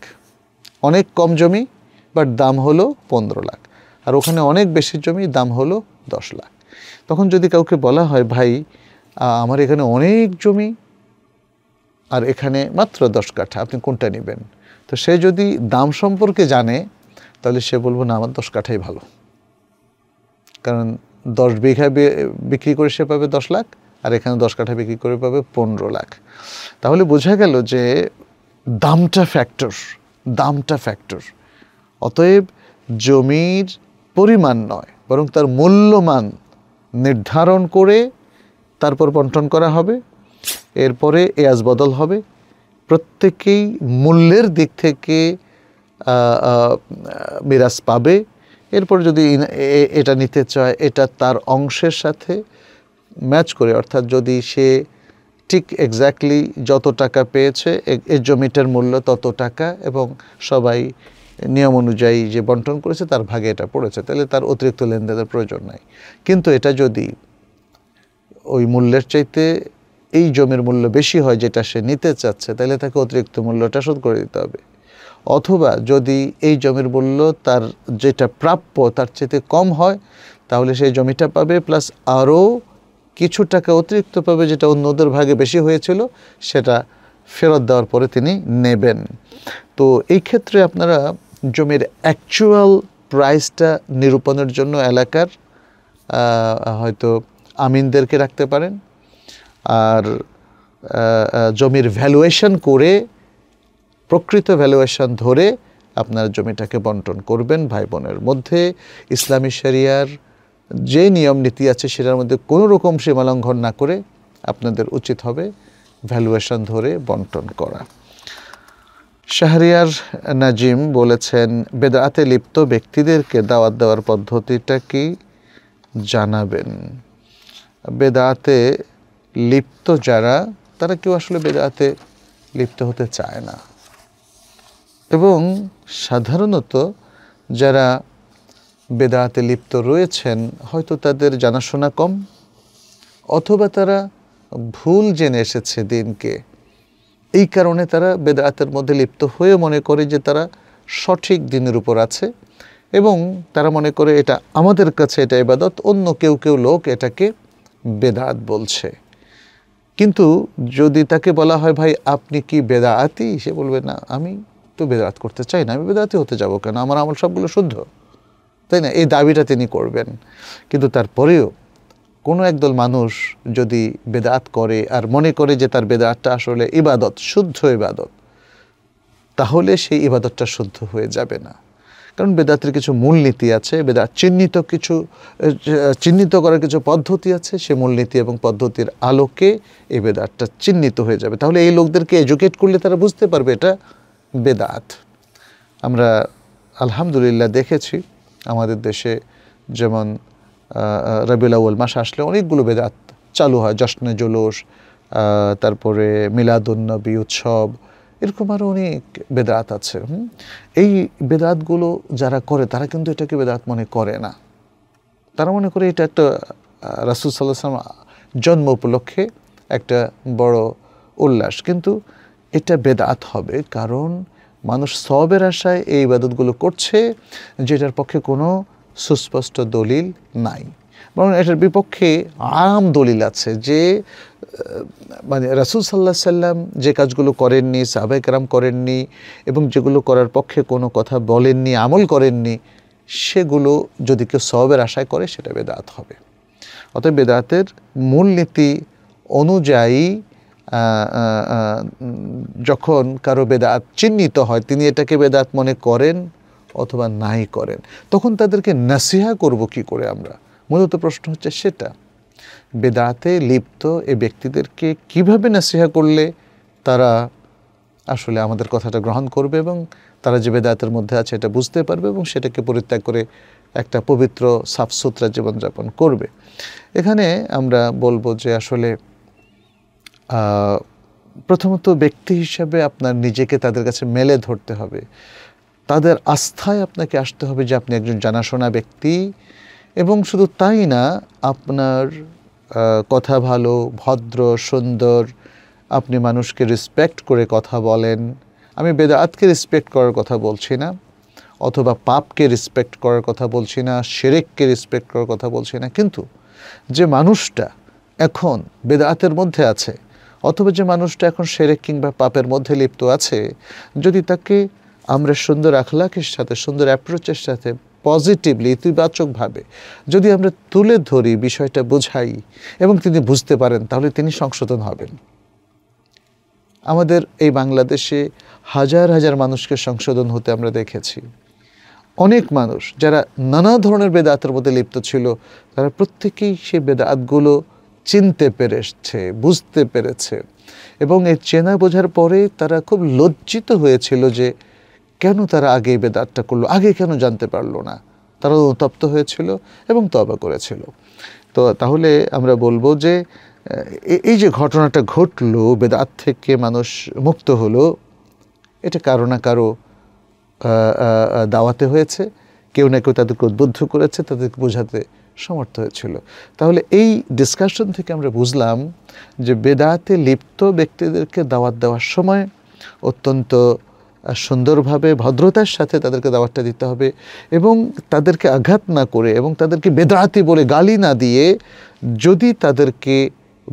অনেক কম জমি বাট দাম হলো পনেরো লাখ আর ওখানে অনেক বেশি জমি দাম হলো দশ লাখ তখন যদি কাউকে বলা হয় ভাই আমার এখানে অনেক জমি আর এখানে মাত্র দশ কাঠা আপনি কোনটা নেবেন তো সে যদি দাম সম্পর্কে জানে তাহলে সে বলবো না আমার দশ কাঠাই ভালো কারণ দশ বিঘা বিক্রি করে সে পাবে দশ লাখ আর এখানে দশ কাঠা বিক্রি করে পাবে পনেরো লাখ তাহলে বোঝা গেল যে দামটা ফ্যাক্টর দামটা ফ্যাক্টর অতএব জমির পরিমাণ নয় বরং তার মূল্যমান নির্ধারণ করে তারপর বন্টন করা হবে এরপরে এয়াজ বদল হবে প্রত্যেকেই মূল্যের দিক থেকে মিরাজ পাবে এরপর যদি এটা নিতে চায় এটা তার অংশের সাথে ম্যাচ করে অর্থাৎ যদি সে ঠিক এক্স্যাক্টলি যত টাকা পেয়েছে এর জমিটার মূল্য তত টাকা এবং সবাই নিয়ম অনুযায়ী যে বন্টন করেছে তার ভাগে এটা পড়েছে তাহলে তার অতিরিক্ত লেনদেনের প্রয়োজন নাই কিন্তু এটা যদি ওই মূল্যের চাইতে এই জমির মূল্য বেশি হয় যেটা সে নিতে চাচ্ছে তাহলে তাকে অতিরিক্ত মূল্যটা শোধ করে দিতে হবে অথবা যদি এই জমির মূল্য তার যেটা প্রাপ্য তার চেয়ে কম হয় তাহলে সেই জমিটা পাবে প্লাস আরও কিছু টাকা অতিরিক্ত পাবে যেটা অন্যদের ভাগে বেশি হয়েছিল সেটা ফেরত দেওয়ার পরে তিনি নেবেন তো এই ক্ষেত্রে আপনারা জমির অ্যাকচুয়াল প্রাইসটা নিরূপণের জন্য এলাকার হয়তো আমিনদেরকে রাখতে পারেন আর জমির ভ্যালুয়েশন করে প্রকৃত ভ্যালুয়েশন ধরে আপনার জমিটাকে বন্টন করবেন ভাই বোনের মধ্যে ইসলামী শরিয়ার যে নিয়ম নীতি আছে সেটার মধ্যে কোনো রকম সীমালঙ্ঘন না করে আপনাদের উচিত হবে ভ্যালুয়েশন ধরে বন্টন করা শাহরিয়ার নাজিম বলেছেন বেদাতে লিপ্ত ব্যক্তিদেরকে দাওয়াত দেওয়ার পদ্ধতিটা কি জানাবেন বেদাতে লিপ্ত যারা তারা কেউ আসলে বেদাতে লিপ্ত হতে চায় না এবং সাধারণত যারা বেদাতে লিপ্ত রয়েছেন হয়তো তাদের জানাশোনা কম অথবা তারা ভুল জেনে এসেছে দিনকে এই কারণে তারা বেদাতের মধ্যে লিপ্ত হয়ে মনে করে যে তারা সঠিক দিনের উপর আছে এবং তারা মনে করে এটা আমাদের কাছে এটা এবাদত অন্য কেউ কেউ লোক এটাকে বেদাত বলছে কিন্তু যদি তাকে বলা হয় ভাই আপনি কি আতি সে বলবে না আমি তো বেদাত করতে চাই না আমি বেদাতি হতে যাব কেন আমার আমল সবগুলো শুদ্ধ তাই না এই দাবিটা তিনি করবেন কিন্তু তারপরেও কোনো একদল মানুষ যদি বেদাত করে আর মনে করে যে তার বেদাতটা আসলে ইবাদত শুদ্ধ ইবাদত তাহলে সেই ইবাদতটা শুদ্ধ হয়ে যাবে না কারণ বেদাতের কিছু মূলনীতি আছে বেদাত চিহ্নিত কিছু চিহ্নিত করার কিছু পদ্ধতি আছে সে মূলনীতি এবং পদ্ধতির আলোকে এই বেদাতটা চিহ্নিত হয়ে যাবে তাহলে এই লোকদেরকে এডুকেট করলে তারা বুঝতে পারবে এটা বেদাত আমরা আলহামদুলিল্লাহ দেখেছি আমাদের দেশে যেমন রবিউল আউ্ল মাস আসলে অনেকগুলো বেদাত চালু হয় জশ্নে জলুস তারপরে মিলাদুন্নবী উৎসব এরকম আরও অনেক বেদাত আছে এই বেদাতগুলো যারা করে তারা কিন্তু এটাকে বেদাত মনে করে না তারা মনে করে এটা একটা রাসুল সাল্লাহ জন্ম উপলক্ষে একটা বড় উল্লাস কিন্তু এটা বেদাত হবে কারণ মানুষ সবের আশায় এই ইবাদতগুলো করছে যেটার পক্ষে কোনো সুস্পষ্ট দলিল নাই বরং এটার বিপক্ষে আম দলিল আছে যে মানে রাসুল সাল্লাহ সাল্লাম যে কাজগুলো করেননি সাবেকরাম করেননি এবং যেগুলো করার পক্ষে কোনো কথা বলেননি আমল করেননি সেগুলো যদি কেউ সবের আশায় করে সেটা বেদাত হবে অতএব বেদাতের মূলনীতি অনুযায়ী যখন কারো বেদাত চিহ্নিত হয় তিনি এটাকে বেদাত মনে করেন অথবা নাই করেন তখন তাদেরকে নাসিহা করব কি করে আমরা মূলত প্রশ্ন হচ্ছে সেটা বেদাতে লিপ্ত এ ব্যক্তিদেরকে কিভাবে নাসিহা করলে তারা আসলে আমাদের কথাটা গ্রহণ করবে এবং তারা যে বেদাতের মধ্যে আছে এটা বুঝতে পারবে এবং সেটাকে পরিত্যাগ করে একটা পবিত্র সাফসুতরা জীবনযাপন করবে এখানে আমরা বলবো যে আসলে প্রথমত ব্যক্তি হিসাবে আপনার নিজেকে তাদের কাছে মেলে ধরতে হবে তাদের আস্থায় আপনাকে আসতে হবে যে আপনি একজন জানাশোনা ব্যক্তি এবং শুধু তাই না আপনার কথা ভালো ভদ্র সুন্দর আপনি মানুষকে রেসপেক্ট করে কথা বলেন আমি বেদাতকে রেসপেক্ট করার কথা বলছি না অথবা পাপকে রেসপেক্ট করার কথা বলছি না সেরেককে রেসপেক্ট করার কথা বলছি না কিন্তু যে মানুষটা এখন বেদাতের মধ্যে আছে অথবা যে মানুষটা এখন সেরে কিংবা পাপের মধ্যে লিপ্ত আছে যদি তাকে আমরা সুন্দর আখলাখের সাথে সুন্দর অ্যাপ্রোচের সাথে পজিটিভলি ইতিবাচকভাবে যদি আমরা তুলে ধরি বিষয়টা বোঝাই এবং তিনি বুঝতে পারেন তাহলে তিনি সংশোধন হবেন আমাদের এই বাংলাদেশে হাজার হাজার মানুষকে সংশোধন হতে আমরা দেখেছি অনেক মানুষ যারা নানা ধরনের বেদাতের মধ্যে লিপ্ত ছিল তারা প্রত্যেকেই সেই বেদাতগুলো চিনতে পেরেছে বুঝতে পেরেছে এবং এই চেনা বোঝার পরে তারা খুব লজ্জিত হয়েছিল যে কেন তারা আগে বেদাতটা করলো আগে কেন জানতে পারলো না তারা অনুতপ্ত হয়েছিল এবং তবা করেছিল তো তাহলে আমরা বলবো যে এই যে ঘটনাটা ঘটলো বেদাত থেকে মানুষ মুক্ত হলো এটা কারো না কারো দাওয়াতে হয়েছে কেউ না কেউ তাদেরকে উদ্বুদ্ধ করেছে তাদেরকে বোঝাতে সমর্থ হয়েছিল তাহলে এই ডিসকাশন থেকে আমরা বুঝলাম যে বেদাতে লিপ্ত ব্যক্তিদেরকে দাওয়াত দেওয়ার সময় অত্যন্ত সুন্দরভাবে ভদ্রতার সাথে তাদেরকে দাওয়াতটা দিতে হবে এবং তাদেরকে আঘাত না করে এবং তাদেরকে বেদাতি বলে গালি না দিয়ে যদি তাদেরকে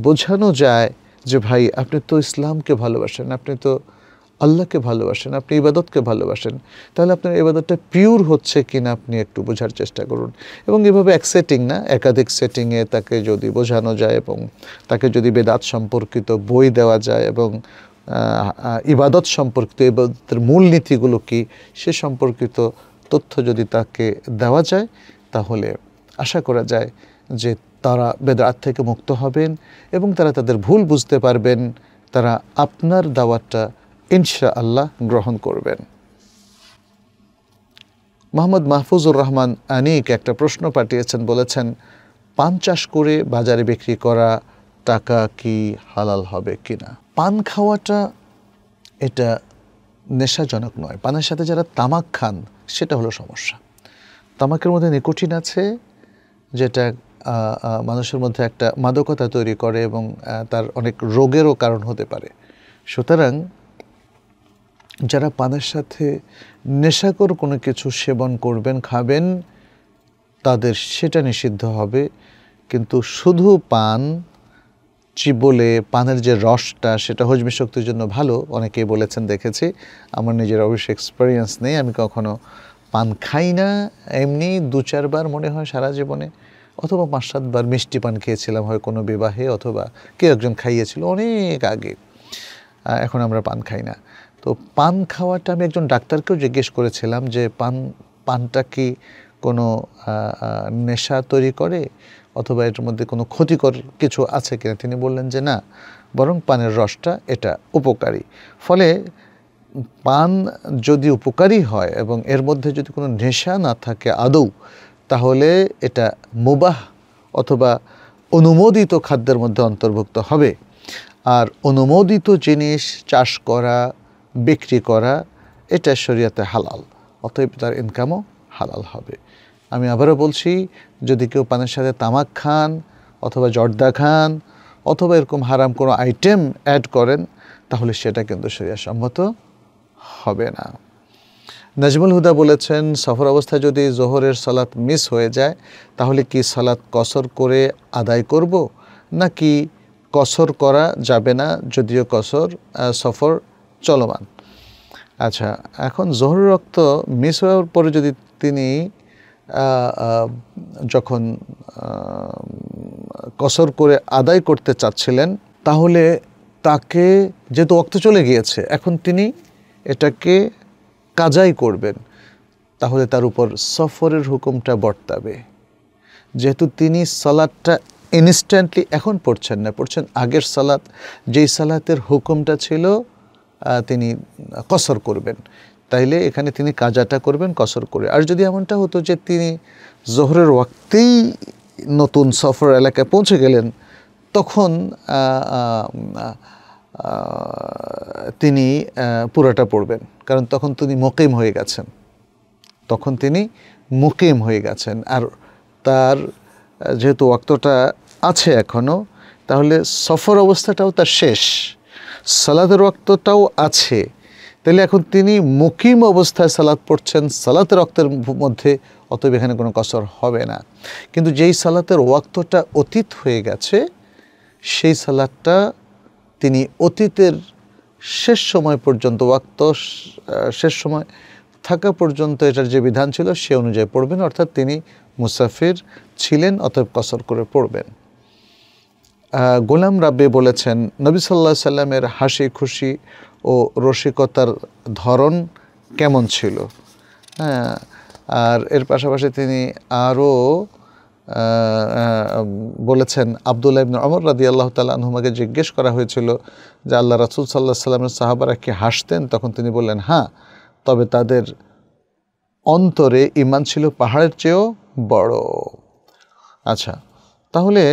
বোঝানো যায় যে ভাই আপনি তো ইসলামকে ভালোবাসেন আপনি তো আল্লাহকে ভালোবাসেন আপনি ইবাদতকে ভালোবাসেন তাহলে আপনার ইবাদতটা পিওর হচ্ছে কি না আপনি একটু বোঝার চেষ্টা করুন এবং এভাবে এক সেটিং না একাধিক সেটিংয়ে তাকে যদি বোঝানো যায় এবং তাকে যদি বেদাত সম্পর্কিত বই দেওয়া যায় এবং ইবাদত সম্পর্কিত ইবাদতের মূলনীতিগুলো কী সে সম্পর্কিত তথ্য যদি তাকে দেওয়া যায় তাহলে আশা করা যায় যে তারা বেদাত থেকে মুক্ত হবেন এবং তারা তাদের ভুল বুঝতে পারবেন তারা আপনার দাওয়াতটা ইনশা আল্লাহ গ্রহণ করবেন মোহাম্মদ মাহফুজুর রহমান আনিক একটা প্রশ্ন পাঠিয়েছেন বলেছেন পান চাষ করে বাজারে বিক্রি করা টাকা কি হালাল হবে কি না পান খাওয়াটা এটা নেশাজনক নয় পানের সাথে যারা তামাক খান সেটা হলো সমস্যা তামাকের মধ্যে নিকোটিন আছে যেটা মানুষের মধ্যে একটা মাদকতা তৈরি করে এবং তার অনেক রোগেরও কারণ হতে পারে সুতরাং যারা পানের সাথে নেশাকর কোনো কিছু সেবন করবেন খাবেন তাদের সেটা নিষিদ্ধ হবে কিন্তু শুধু পান চিবলে পানের যে রসটা সেটা হজমি শক্তির জন্য ভালো অনেকেই বলেছেন দেখেছি আমার নিজের অবশ্যই এক্সপিরিয়েন্স নেই আমি কখনো পান খাই না এমনি দু চারবার মনে হয় সারা জীবনে অথবা পাঁচ সাতবার মিষ্টি পান খেয়েছিলাম হয় কোনো বিবাহে অথবা কেউ একজন খাইয়েছিল অনেক আগে এখন আমরা পান খাই না তো পান খাওয়াটা আমি একজন ডাক্তারকেও জিজ্ঞেস করেছিলাম যে পান পানটা কি কোনো নেশা তৈরি করে অথবা এটার মধ্যে কোনো ক্ষতিকর কিছু আছে কিনা তিনি বললেন যে না বরং পানের রসটা এটা উপকারী ফলে পান যদি উপকারী হয় এবং এর মধ্যে যদি কোনো নেশা না থাকে আদৌ তাহলে এটা মুবাহ অথবা অনুমোদিত খাদ্যের মধ্যে অন্তর্ভুক্ত হবে আর অনুমোদিত জিনিস চাষ করা বিক্রি করা এটা শরীয়তে হালাল অতএব তার ইনকামও হালাল হবে আমি আবারও বলছি যদি কেউ পানের সাথে তামাক খান অথবা জর্দা খান অথবা এরকম হারাম কোনো আইটেম অ্যাড করেন তাহলে সেটা কিন্তু সম্মত হবে না নাজমুল হুদা বলেছেন সফর অবস্থায় যদি জোহরের সালাত মিস হয়ে যায় তাহলে কি সালাত কসর করে আদায় করব নাকি কসর করা যাবে না যদিও কসর সফর চলমান আচ্ছা এখন জহর রক্ত মিস হওয়ার পরে যদি তিনি যখন কসর করে আদায় করতে চাচ্ছিলেন তাহলে তাকে যেহেতু রক্ত চলে গিয়েছে এখন তিনি এটাকে কাজাই করবেন তাহলে তার উপর সফরের হুকুমটা বর্তাবে যেহেতু তিনি সালাদটা ইনস্ট্যান্টলি এখন পড়ছেন না পড়ছেন আগের সালাদ যেই সালাতের হুকুমটা ছিল তিনি কসর করবেন তাইলে এখানে তিনি কাজাটা করবেন কসর করে আর যদি এমনটা হতো যে তিনি জোহরের ওয়াক্তেই নতুন সফর এলাকায় পৌঁছে গেলেন তখন তিনি পুরাটা পড়বেন কারণ তখন তিনি মকিম হয়ে গেছেন তখন তিনি মুকিম হয়ে গেছেন আর তার যেহেতু ওয়াক্তটা আছে এখনও তাহলে সফর অবস্থাটাও তার শেষ সালাদের রক্তটাও আছে তাহলে এখন তিনি মুকিম অবস্থায় সালাদ পড়ছেন সালাতে রক্তের মধ্যে অতএব এখানে কোনো কসর হবে না কিন্তু যেই সালাতের ওয়াক্তটা অতীত হয়ে গেছে সেই সালাদটা তিনি অতীতের শেষ সময় পর্যন্ত ওয়াক্ত শেষ সময় থাকা পর্যন্ত এটার যে বিধান ছিল সে অনুযায়ী পড়বেন অর্থাৎ তিনি মুসাফির ছিলেন অতএব কসর করে পড়বেন গোলাম রাব্বি বলেছেন নবী সাল্লা সাল্লামের হাসি খুশি ও রসিকতার ধরন কেমন ছিল হ্যাঁ আর এর পাশাপাশি তিনি আরও বলেছেন আবদুল্লাহ ইবিন অমর রাদি আল্লাহ তালা জিজ্ঞেস করা হয়েছিল যে আল্লাহ রাসুল সাল্লাহ সাল্লামের সাহাবারা কি হাসতেন তখন তিনি বললেন হ্যাঁ তবে তাদের অন্তরে ইমান ছিল পাহাড়ের চেয়েও বড় আচ্ছা তাহলে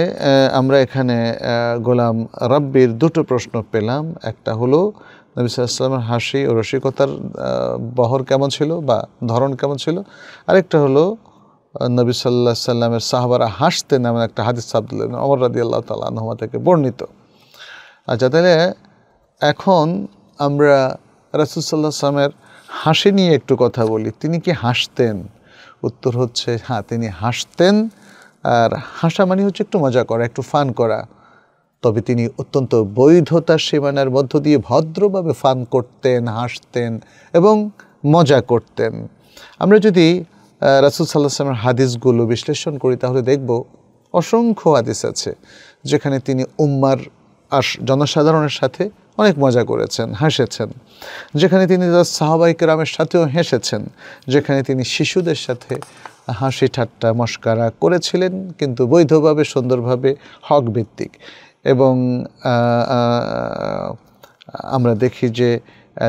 আমরা এখানে গোলাম রব্বির দুটো প্রশ্ন পেলাম একটা হলো নবী সাল্লামের হাসি ও রসিকতার বহর কেমন ছিল বা ধরন কেমন ছিল আরেকটা হলো নবী সাল্লা সাল্লামের সাহাবারা হাসতেন এমন একটা হাদিস আবদুল্লাহ অমর রাদি আল্লাহ তালা নহমা থেকে বর্ণিত আচ্ছা তাহলে এখন আমরা রাসুলসাল্লাহ সালামের হাসি নিয়ে একটু কথা বলি তিনি কি হাসতেন উত্তর হচ্ছে হ্যাঁ তিনি হাসতেন আর হাসা মানে হচ্ছে একটু মজা করা একটু ফান করা তবে তিনি অত্যন্ত বৈধতার সীমানার মধ্য দিয়ে ভদ্রভাবে ফান করতেন হাসতেন এবং মজা করতেন আমরা যদি রাসুল সাল্লাহামের হাদিসগুলো বিশ্লেষণ করি তাহলে দেখব অসংখ্য হাদিস আছে যেখানে তিনি উম্মার আস জনসাধারণের সাথে অনেক মজা করেছেন হাসেছেন যেখানে তিনি তার সাহাবাই রামের সাথেও হেসেছেন যেখানে তিনি শিশুদের সাথে হাসি ঠাট্টা মস্কারা করেছিলেন কিন্তু বৈধভাবে সুন্দরভাবে হক ভিত্তিক এবং আমরা দেখি যে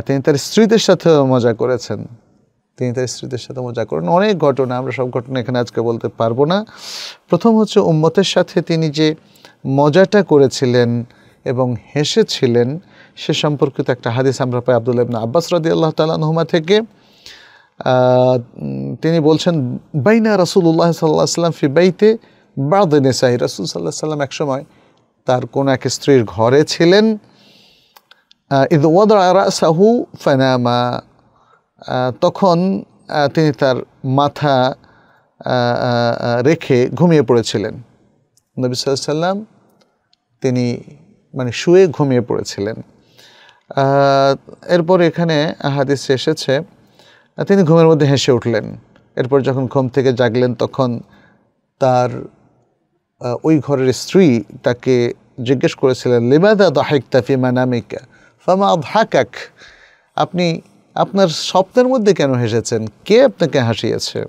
তিনি তার স্ত্রীদের সাথেও মজা করেছেন তিনি তার স্ত্রীদের সাথে মজা করেন অনেক ঘটনা আমরা সব ঘটনা এখানে আজকে বলতে পারবো না প্রথম হচ্ছে উম্মতের সাথে তিনি যে মজাটা করেছিলেন এবং হেসেছিলেন সে সম্পর্কিত একটা হাদিস আমরা পাই আবদুল্লাহ ইবনা আব্বাস রাদি আল্লাহ তালানহুমা থেকে তিনি বলছেন বাইনা রাসুল্লাহ সাল্লাহ সাল্লাম ফি বাইতে বাদনে সাহি রাসুল সাল্লাহ সাল্লাম একসময় তার কোন এক স্ত্রীর ঘরে ছিলেন ইদ ওয়াদা সাহু ফানামা তখন তিনি তার মাথা রেখে ঘুমিয়ে পড়েছিলেন নবী সাল্লাম তিনি মানে শুয়ে ঘুমিয়ে পড়েছিলেন এরপর এখানে হাদিস এসেছে তিনি ঘুমের মধ্যে হেসে উঠলেন এরপর যখন ঘুম থেকে জাগলেন তখন তার ওই ঘরের স্ত্রী তাকে জিজ্ঞেস করেছিলেন লিমাদা দাহেক তাফিমা নামিকা ফামা হাকাক আপনি আপনার স্বপ্নের মধ্যে কেন হেসেছেন কে আপনাকে হাসিয়েছে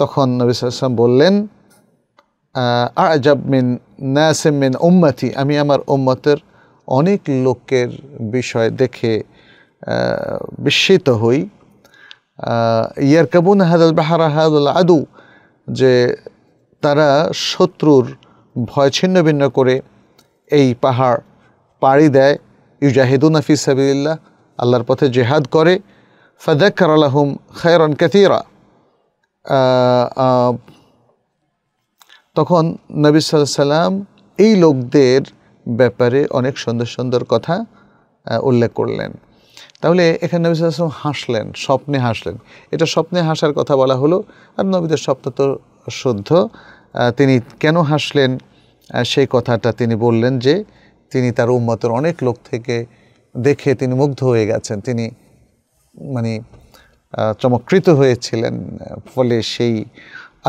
তখন নবিসাম বললেন আজাব মিন নাসিম মিন উম্মাতি আমি আমার উম্মতের অনেক লোকের বিষয় দেখে বিস্মিত হই কাবুন হাদাল বাহারা হাদাল আদু যে তারা শত্রুর ভয় ছিন্ন ভিন্ন করে এই পাহাড় পাড়ি দেয় ইউজাহিদুন হাফিজ সাবিল্লাহ আল্লাহর পথে জেহাদ করে ফাদাক্কার আলহম খায়রন কাতিরা তখন নবী সাল্লাম এই লোকদের ব্যাপারে অনেক সুন্দর সুন্দর কথা উল্লেখ করলেন তাহলে এখানে নবী সাল্লাম হাসলেন স্বপ্নে হাসলেন এটা স্বপ্নে হাসার কথা বলা হলো আর নবীদের স্বপ্ন তো শুদ্ধ তিনি কেন হাসলেন সেই কথাটা তিনি বললেন যে তিনি তার উম্মতের অনেক লোক থেকে দেখে তিনি মুগ্ধ হয়ে গেছেন তিনি মানে চমকৃত হয়েছিলেন ফলে সেই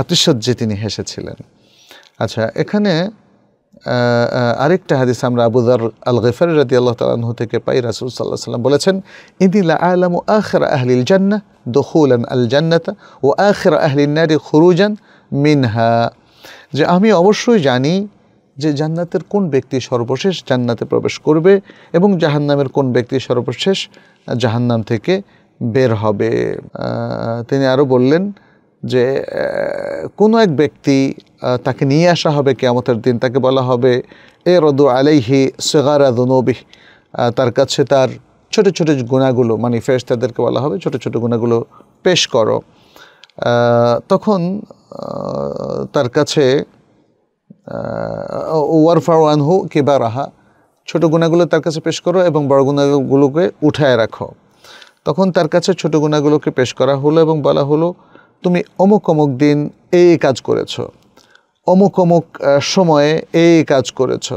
আতিশয্যে তিনি হেসেছিলেন আচ্ছা এখানে আরেকটা হাদিস আমরা আবুদার আল গেফার রাদি আল্লাহ তালন থেকে পাই রাসুল সাল্লাহ সাল্লাম বলেছেন ইদিলা ও আখর আহলিল জান্না দখুল আল জান্নাতা ও আখরা আহলিন নারী খুরুজান মিনহা যে আমি অবশ্যই জানি যে জান্নাতের কোন ব্যক্তি সর্বশেষ জান্নাতে প্রবেশ করবে এবং জাহান্নামের কোন ব্যক্তি সর্বশেষ জাহান্নাম থেকে বের হবে তিনি আরও বললেন যে কোনো এক ব্যক্তি তাকে নিয়ে আসা হবে কেমতের দিন তাকে বলা হবে এ রদু আলাইহি সেগারা দনবি তার কাছে তার ছোট ছোট গুণাগুলো মানে ফেস তাদেরকে বলা হবে ছোট ছোট গুণাগুলো পেশ করো তখন তার কাছে ওয়ার হু আনহু কিবা রাহা ছোটো গুণাগুলো তার কাছে পেশ করো এবং বড় গুণাগুলোকে উঠায় রাখো তখন তার কাছে ছোট গুণাগুলোকে পেশ করা হলো এবং বলা হলো তুমি অমুক অমুক দিন এই কাজ করেছ অমুক অমুক সময়ে এই কাজ করেছ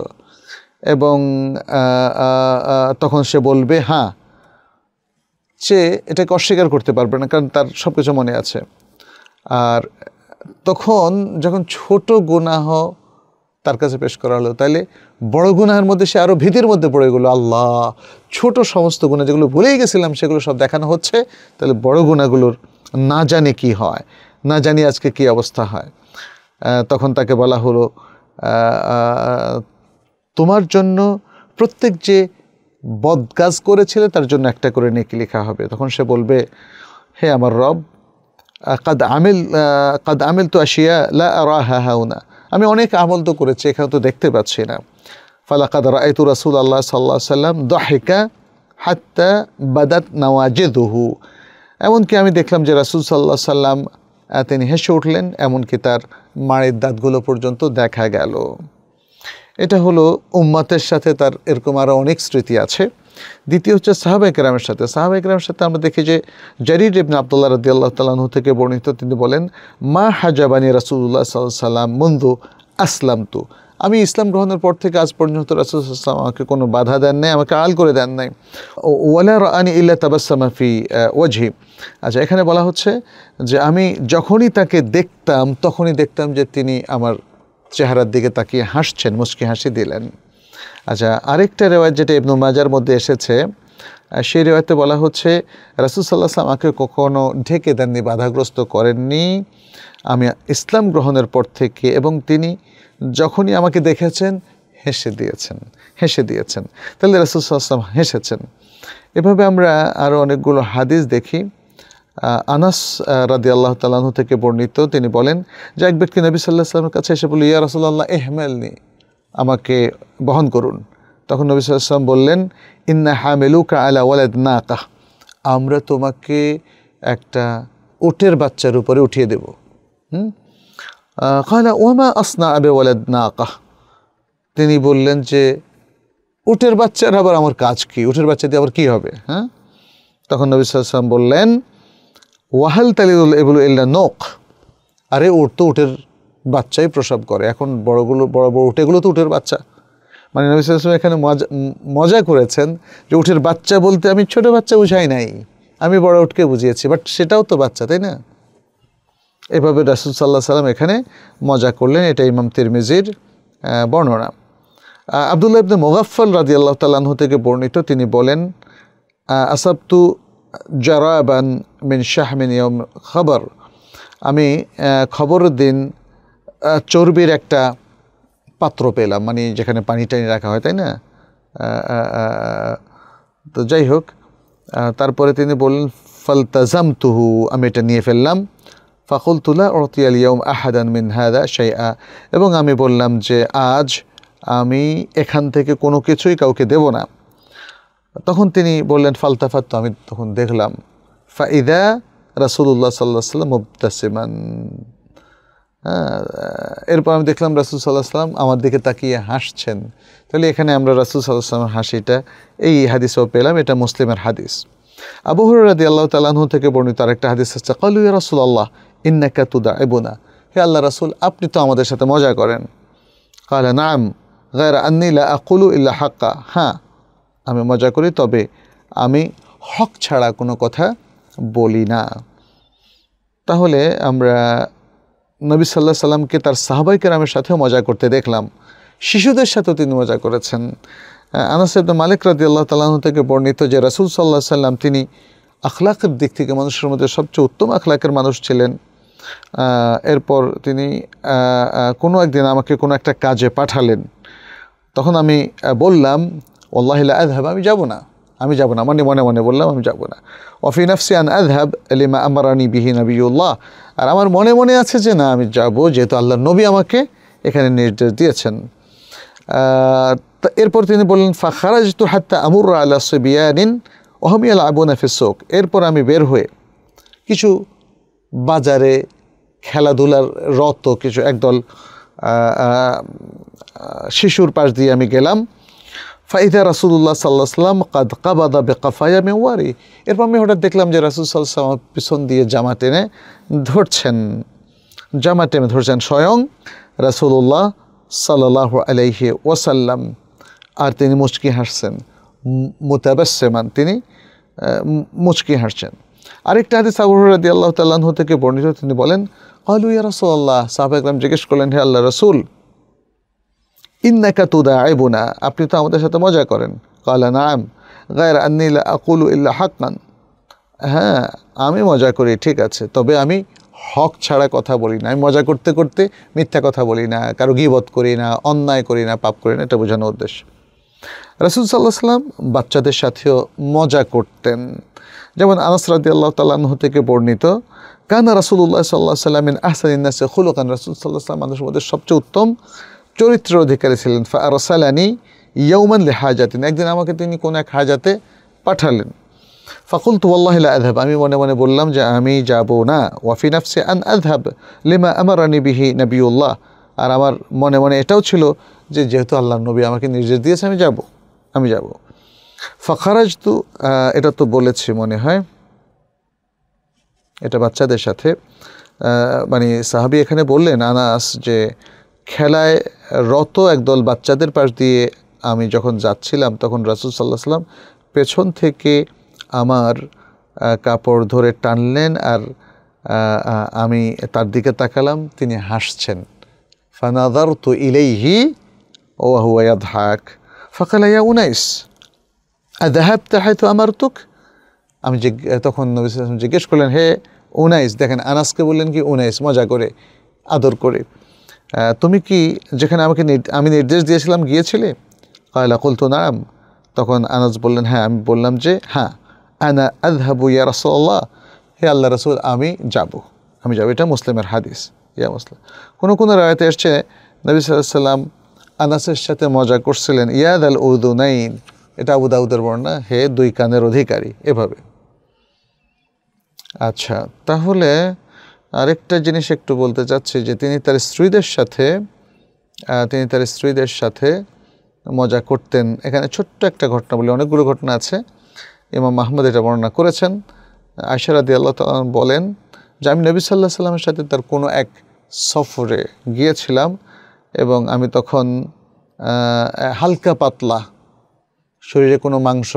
এবং তখন সে বলবে হ্যাঁ সে এটাকে অস্বীকার করতে পারবে না কারণ তার সব কিছু মনে আছে আর তখন যখন ছোট গুনাহ তার কাছে পেশ করা হলো তাহলে বড় গুনাহের মধ্যে সে আরও ভীতির মধ্যে পড়ে গেলো আল্লাহ ছোট সমস্ত গুণা যেগুলো ভুলেই গেছিলাম সেগুলো সব দেখানো হচ্ছে তাহলে বড় গুণাগুলোর না জানি কি হয় না জানি আজকে কি অবস্থা হয় তখন তাকে বলা হলো তোমার জন্য প্রত্যেক যে বদগাজ করেছিলে তার জন্য একটা করে নেকি লেখা হবে তখন সে বলবে হে আমার রব কাদ আমিল কাদ আমিল তো আসিয়া লা রা হা হাউনা আমি অনেক আমল তো করেছি এখানে তো দেখতে পাচ্ছি না ফালা ফালাকাদ রায়তু রাসুল আল্লাহ সাল্লাহ সাল্লাম দহেকা হাত্তা বাদাত নওয়াজে দহু এমনকি আমি দেখলাম যে রাসুল সাল্লাহ সাল্লাম তিনি হেসে উঠলেন এমনকি তার মায়ের দাঁতগুলো পর্যন্ত দেখা গেল এটা হলো উম্মাতের সাথে তার এরকম আরও অনেক স্মৃতি আছে দ্বিতীয় হচ্ছে সাহাবা একরামের সাথে সাহাবা একরামের সাথে আমরা দেখি যে জারির ইবনা আবদুল্লাহ রদি আল্লাহ তালাহু থেকে বর্ণিত তিনি বলেন মা হাজাবানি রাসুল্লাহ সাল্লাম মন্দু আসলাম তু আমি ইসলাম গ্রহণের পর থেকে আজ পর্যন্ত রাসুলাম আমাকে কোনো বাধা দেন নাই আমাকে আল করে দেন নাই ওয়ালা রানি ইল্লা তাবাসামাফি ওয়াজহি আচ্ছা এখানে বলা হচ্ছে যে আমি যখনই তাকে দেখতাম তখনই দেখতাম যে তিনি আমার চেহারার দিকে তাকিয়ে হাসছেন মুস্কি হাসি দিলেন আচ্ছা আরেকটা রেওয়াজ যেটা ইবনু মাজার মধ্যে এসেছে সেই রেওয়াজতে বলা হচ্ছে সাল্লাম আমাকে কখনও ঢেকে দেননি বাধাগ্রস্ত করেননি আমি ইসলাম গ্রহণের পর থেকে এবং তিনি যখনই আমাকে দেখেছেন হেসে দিয়েছেন হেসে দিয়েছেন তাহলে রসুলাম হেসেছেন এভাবে আমরা আরও অনেকগুলো হাদিস দেখি আনাস রাদি আল্লাহ তালাহ থেকে বর্ণিত তিনি বলেন যে এক ব্যক্তি নবী সাল্লাহ সাল্লামের কাছে এসে বলি ইয়া রসুল্লাহ এহমেলনি আমাকে বহন করুন তখন নবী সাল্লাম বললেন ইন্না হামেলুকা আলা ওয়ালেদ না কাহ আমরা তোমাকে একটা ওটের বাচ্চার উপরে উঠিয়ে দেব হুম খালা ওমা আসনা আবে ওয়ালাদ নাকা তিনি বললেন যে উটের বাচ্চার আবার আমার কাজ কি উটের বাচ্চা দিয়ে আবার কী হবে হ্যাঁ তখন নবী সাল্লাম বললেন ওয়াহাল তালিদুল এবুল ইল্লা নোক আরে উট তো উটের বাচ্চাই প্রসব করে এখন বড়গুলো বড় বড় উটেগুলো তো উটের বাচ্চা মানে নবী সাল্লাম এখানে মজা মজা করেছেন যে উঠের বাচ্চা বলতে আমি ছোট বাচ্চা বুঝাই নাই আমি বড় উঠকে বুঝিয়েছি বাট সেটাও তো বাচ্চা তাই না এভাবে রাসুল সাল্লাহ সাল্লাম এখানে মজা করলেন এটা ইমাম তিরমিজির বর্ণনা আবদুল্লাহ ইবনে মোগাফল রাজি আল্লাহ তাল্লাহ থেকে বর্ণিত তিনি বলেন আসাবতু জারাবান মিন শাহমিন ইয়ম খবর আমি খবর দিন চর্বির একটা পাত্র পেলাম মানে যেখানে পানি টানি রাখা হয় তাই না তো যাই হোক তারপরে তিনি বললেন ফালতাজাম তুহু আমি এটা নিয়ে ফেললাম ফাকুল তুলা ইয়ম আহাদান মিন হাদা আ এবং আমি বললাম যে আজ আমি এখান থেকে কোনো কিছুই কাউকে দেব না তখন তিনি বললেন ফালতাফাত আমি তখন দেখলাম ফাইদা রাসুল্লাহ সাল্লাহ সাল্লাম মুবতাসিমান হ্যাঁ, এরপর আমি দেখলাম রাসুল সাল্লাহ সাল্লাম আমার দিকে তাকিয়ে হাসছেন তাহলে এখানে আমরা রাসুল সাল্লাহ সাল্লামের হাসিটা এই হাদিসও পেলাম এটা মুসলিমের হাদিস আবু হরাদি আল্লাহ তালাহ থেকে বর্ণিত আরেকটা হাদিস আছে কালু রাসুল আল্লাহ ইন্নাকা তুদা এবুনা হে আল্লাহ রাসুল আপনি তো আমাদের সাথে মজা করেন কালে নাম গায়রা আন্নিলা আকুলু ইল্লা হাক্কা হ্যাঁ আমি মজা করি তবে আমি হক ছাড়া কোনো কথা বলি না তাহলে আমরা নবী সাল্লাহ সাল্লামকে তার সাহবাইকে আমের সাথেও মজা করতে দেখলাম শিশুদের সাথেও তিনি মজা করেছেন আনাসেব মালিক রাজি আল্লাহ তালাহ থেকে বর্ণিত যে রাসুল সাল্লাহ সাল্লাম তিনি আখলাকের দিক থেকে মানুষের মধ্যে সবচেয়ে উত্তম আখলাকের মানুষ ছিলেন এরপর তিনি কোনো একদিন আমাকে কোনো একটা কাজে পাঠালেন তখন আমি বললাম ওল্লাহিল্লা আজহাব আমি যাব না আমি যাব না মানে মনে মনে বললাম আমি যাব না অফিনাফসি আন আজহাব এলিমা আমারানি বিহীন আবিউল্লাহ আর আমার মনে মনে আছে যে না আমি যাব যেহেতু আল্লাহ নবী আমাকে এখানে নির্দেশ দিয়েছেন এরপর তিনি বললেন ফাখারাজ তু হাত্তা আমুর আল্লাহ সুবিয়ানিন অহমিয়াল আবুনাফিসোক এরপর আমি বের হয়ে কিছু বাজারে খেলাধুলার রত কিছু একদল শিশুর পাশ দিয়ে আমি গেলাম ফাইদা রাসুল্লাহ সাল্লাহ সাল্লাম কাদ কাবাদা বেকাফায়া মেওয়ারি এরপর আমি হঠাৎ দেখলাম যে রাসুল সাল্লাহ আমার পিছন দিয়ে জামা টেনে ধরছেন জামা টেনে ধরছেন স্বয়ং রাসুল্লাহ সাল্লাহ আলাইহি ওয়াসাল্লাম আর তিনি মুচকি হাসছেন মোতাবাসেমান তিনি মুচকি হাসছেন আরেকটা হাদিস আবু হুরাদি আল্লাহ তাল্লাহ থেকে বর্ণিত তিনি বলেন কালু ইয়া আল্লাহ সাহাবা একরাম জিজ্ঞেস করলেন হে আল্লাহ রসুল ইন্নাকা তুদা আইবুনা আপনি তো আমাদের সাথে মজা করেন কালা নাম গায়ের আন্নিল আকুলু ইল্লা হাকান হ্যাঁ আমি মজা করি ঠিক আছে তবে আমি হক ছাড়া কথা বলি না আমি মজা করতে করতে মিথ্যা কথা বলি না কারো গিবধ করি না অন্যায় করি না পাপ করি না এটা বোঝানোর উদ্দেশ্য রসুল সাল্লাহ সাল্লাম বাচ্চাদের সাথেও মজা করতেন যেমন আনাস রাদি আল্লাহ তাল্লাহ থেকে বর্ণিত কানা রাসুল্লাহ সাল্লাহ সাল্লামিন হুল কান রাসুল সাল্লাহ সাল্লাম মানুষের মধ্যে সবচেয়ে উত্তম চরিত্রের অধিকারী ছিলেন ফা রসালানি ইয়ৌমান লে হাজাতিন একদিন আমাকে তিনি কোনো এক হাজাতে পাঠালেন ফাকুল তু আল্লাহিল আধাব আমি মনে মনে বললাম যে আমি যাব না ওয়াফি নাফসে আন আধাব লিমা আমার আনিবিহি নবীউল্লাহ আর আমার মনে মনে এটাও ছিল যে যেহেতু আল্লাহ নবী আমাকে নির্দেশ দিয়েছে আমি যাব আমি যাবো ফখারাজ তু এটা তো বলেছি মনে হয় এটা বাচ্চাদের সাথে মানে সাহাবি এখানে বললেন আনাস যে খেলায় রত একদল বাচ্চাদের পাশ দিয়ে আমি যখন যাচ্ছিলাম তখন রাসুল সাল্লাহ সাল্লাম পেছন থেকে আমার কাপড় ধরে টানলেন আর আমি তার দিকে তাকালাম তিনি হাসছেন ফানাদার তো হি ও হুয়াদ ধাক ফাঁকালাইয়া উনাইস হয়তো আমার তুক আমি তখন নবী জিজ্ঞেস করলেন হে উনাইস দেখেন আনাসকে বললেন কি উনাইস মজা করে আদর করে তুমি কি যেখানে আমাকে আমি নির্দেশ দিয়েছিলাম গিয়েছিলে কয়লা কুলতু নাম তখন আনাস বললেন হ্যাঁ আমি বললাম যে হ্যাঁ আনা আদহাবু ইয়া রসোল্লাহ হে আল্লাহ রসুল আমি যাব আমি যাব এটা মুসলিমের হাদিস ইয়া মুসলিম কোনো কোনো রায়তে এসছে নবী সাল্লাম আনাসের সাথে মজা করছিলেন ইয়াদ আল নাইন এটা আবু দাউদের বর্ণনা হে দুই কানের অধিকারী এভাবে আচ্ছা তাহলে আরেকটা জিনিস একটু বলতে চাচ্ছি যে তিনি তার স্ত্রীদের সাথে তিনি তার স্ত্রীদের সাথে মজা করতেন এখানে ছোট্ট একটা ঘটনা বলি অনেকগুলো ঘটনা আছে ইমাম মাহমুদ এটা বর্ণনা করেছেন আশারাদি আল্লাহ বলেন যে আমি নবী সাল্লাহ সাল্লামের সাথে তার কোনো এক সফরে গিয়েছিলাম এবং আমি তখন হালকা পাতলা শরীরে কোনো মাংস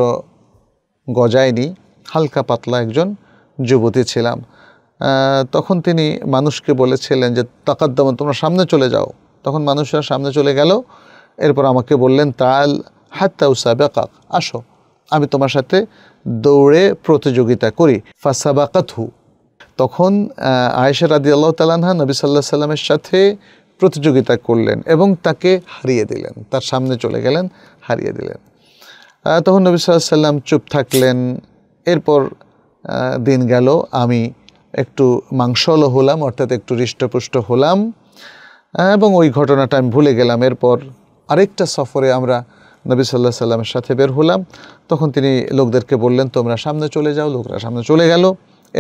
গজায়নি হালকা পাতলা একজন যুবতী ছিলাম তখন তিনি মানুষকে বলেছিলেন যে তাকাদ্দাম তোমরা সামনে চলে যাও তখন মানুষরা সামনে চলে গেল এরপর আমাকে বললেন তাল হাত্তা উসাবেকাক আসো আমি তোমার সাথে দৌড়ে প্রতিযোগিতা করি ফাসাবাকাতহু তখন আয়েশা রাদি আল্লাহ তালানহা নবী সাল্লাহ সাল্লামের সাথে প্রতিযোগিতা করলেন এবং তাকে হারিয়ে দিলেন তার সামনে চলে গেলেন হারিয়ে দিলেন তখন নবী সাল্লাম চুপ থাকলেন এরপর দিন গেল আমি একটু মাংসল হলাম অর্থাৎ একটু হৃষ্টপুষ্ট হলাম এবং ওই ঘটনাটা আমি ভুলে গেলাম এরপর আরেকটা সফরে আমরা নবী সাল্লাহ সাল্লামের সাথে বের হলাম তখন তিনি লোকদেরকে বললেন তোমরা সামনে চলে যাও লোকরা সামনে চলে গেল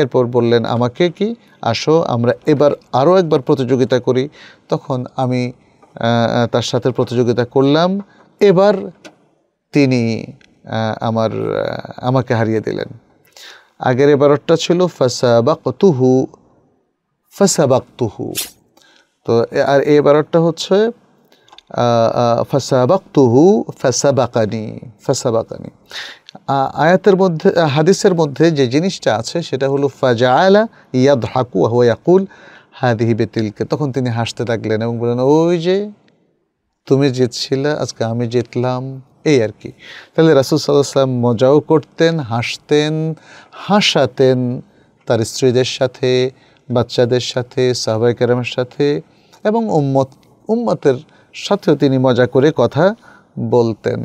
এরপর বললেন আমাকে কি আসো আমরা এবার আরও একবার প্রতিযোগিতা করি তখন আমি তার সাথে প্রতিযোগিতা করলাম এবার তিনি আমার আমাকে হারিয়ে দিলেন আগের এবারটা ছিল ফাসাবাকতুহু ফাসাবাকতুহু তো আর এই এবারটা হচ্ছে ফাসাবাকতুহু ফসাবাকানি ফসাবাকানি আয়াতের মধ্যে হাদিসের মধ্যে যে জিনিসটা আছে সেটা হলো ফাজায়লা ইয়াদ হাকু আহ ইয়াকুল হাদিহি বেতিলকে তখন তিনি হাসতে থাকলেন এবং বললেন ওই যে তুমি জিতছিলে আজকে আমি জিতলাম এই আর কি তাহলে রাসুল সাল্লাম মজাও করতেন হাসতেন হাসাতেন তার স্ত্রীদের সাথে বাচ্চাদের সাথে সাহবাই কেরামের সাথে এবং উম্মত উম্মতের সাথেও তিনি মজা করে কথা বলতেন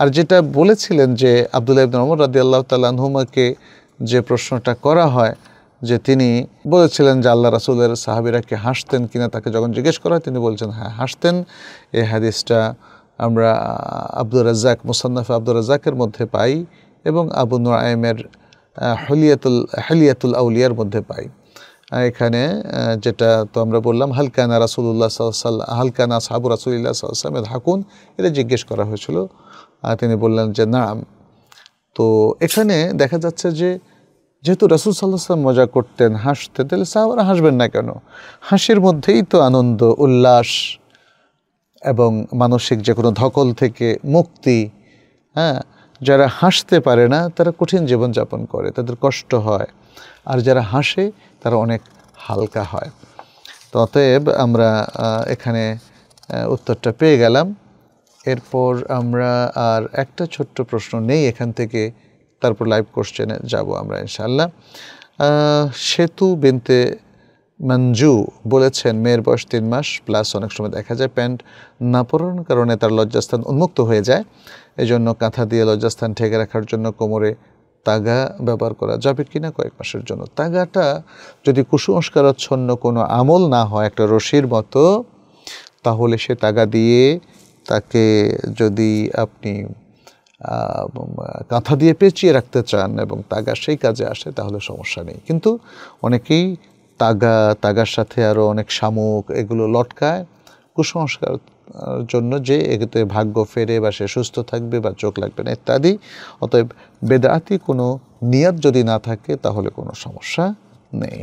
আর যেটা বলেছিলেন যে আবদুল্লাহ ইবিন ওমর রাদি আল্লাহ তাল্লাহমাকে যে প্রশ্নটা করা হয় যে তিনি বলেছিলেন যে আল্লাহ রাসুলের সাহাবিরাকে হাসতেন কিনা তাকে যখন জিজ্ঞেস করা তিনি বলছেন হ্যাঁ হাসতেন এই হাদিসটা আমরা আব্দুর রাজ্জাক মুসান্নফ আব্দুর রাজ্জাকের মধ্যে পাই এবং আবু নোয়াইমের হলিয়াতুল হলিয়াতুল আউলিয়ার মধ্যে পাই এখানে যেটা তো আমরা বললাম হালকানা রাসুল্লাহ সাল্লাহ হালকানা সাহাবু রাসুল্লাহ সাল্লামের হাকুন এটা জিজ্ঞেস করা হয়েছিল তিনি বললেন যে নাম তো এখানে দেখা যাচ্ছে যে যেহেতু রাসুল সাল্লাহ সাল্লাম মজা করতেন হাসতেন তাহলে সাহাবারা হাসবেন না কেন হাসির মধ্যেই তো আনন্দ উল্লাস এবং মানসিক যে কোনো ধকল থেকে মুক্তি হ্যাঁ যারা হাসতে পারে না তারা কঠিন জীবনযাপন করে তাদের কষ্ট হয় আর যারা হাসে তারা অনেক হালকা হয় অতএব আমরা এখানে উত্তরটা পেয়ে গেলাম এরপর আমরা আর একটা ছোট্ট প্রশ্ন নেই এখান থেকে তারপর লাইভ কোশ্চেনে যাব আমরা ইনশাল্লাহ সেতু বিনতে মঞ্জু বলেছেন মেয়ের বয়স তিন মাস প্লাস অনেক সময় দেখা যায় প্যান্ট না পরানোর কারণে তার লজ্জাস্থান উন্মুক্ত হয়ে যায় এই জন্য কাঁথা দিয়ে লজ্জাস্থান ঠেকে রাখার জন্য কোমরে তাগা ব্যবহার করা যাবে কিনা কয়েক মাসের জন্য তাগাটা যদি কুসংস্কারাচ্ছন্ন কোনো আমল না হয় একটা রশির মতো তাহলে সে তাগা দিয়ে তাকে যদি আপনি কাঁথা দিয়ে পেঁচিয়ে রাখতে চান এবং তাগা সেই কাজে আসে তাহলে সমস্যা নেই কিন্তু অনেকেই তাগা তাগার সাথে আরও অনেক শামুক এগুলো লটকায় কুসংস্কার জন্য যে এতে ভাগ্য ফেরে বা সে সুস্থ থাকবে বা চোখ লাগবে না ইত্যাদি অতএব বেদাতি কোনো নিয়াত যদি না থাকে তাহলে কোনো সমস্যা নেই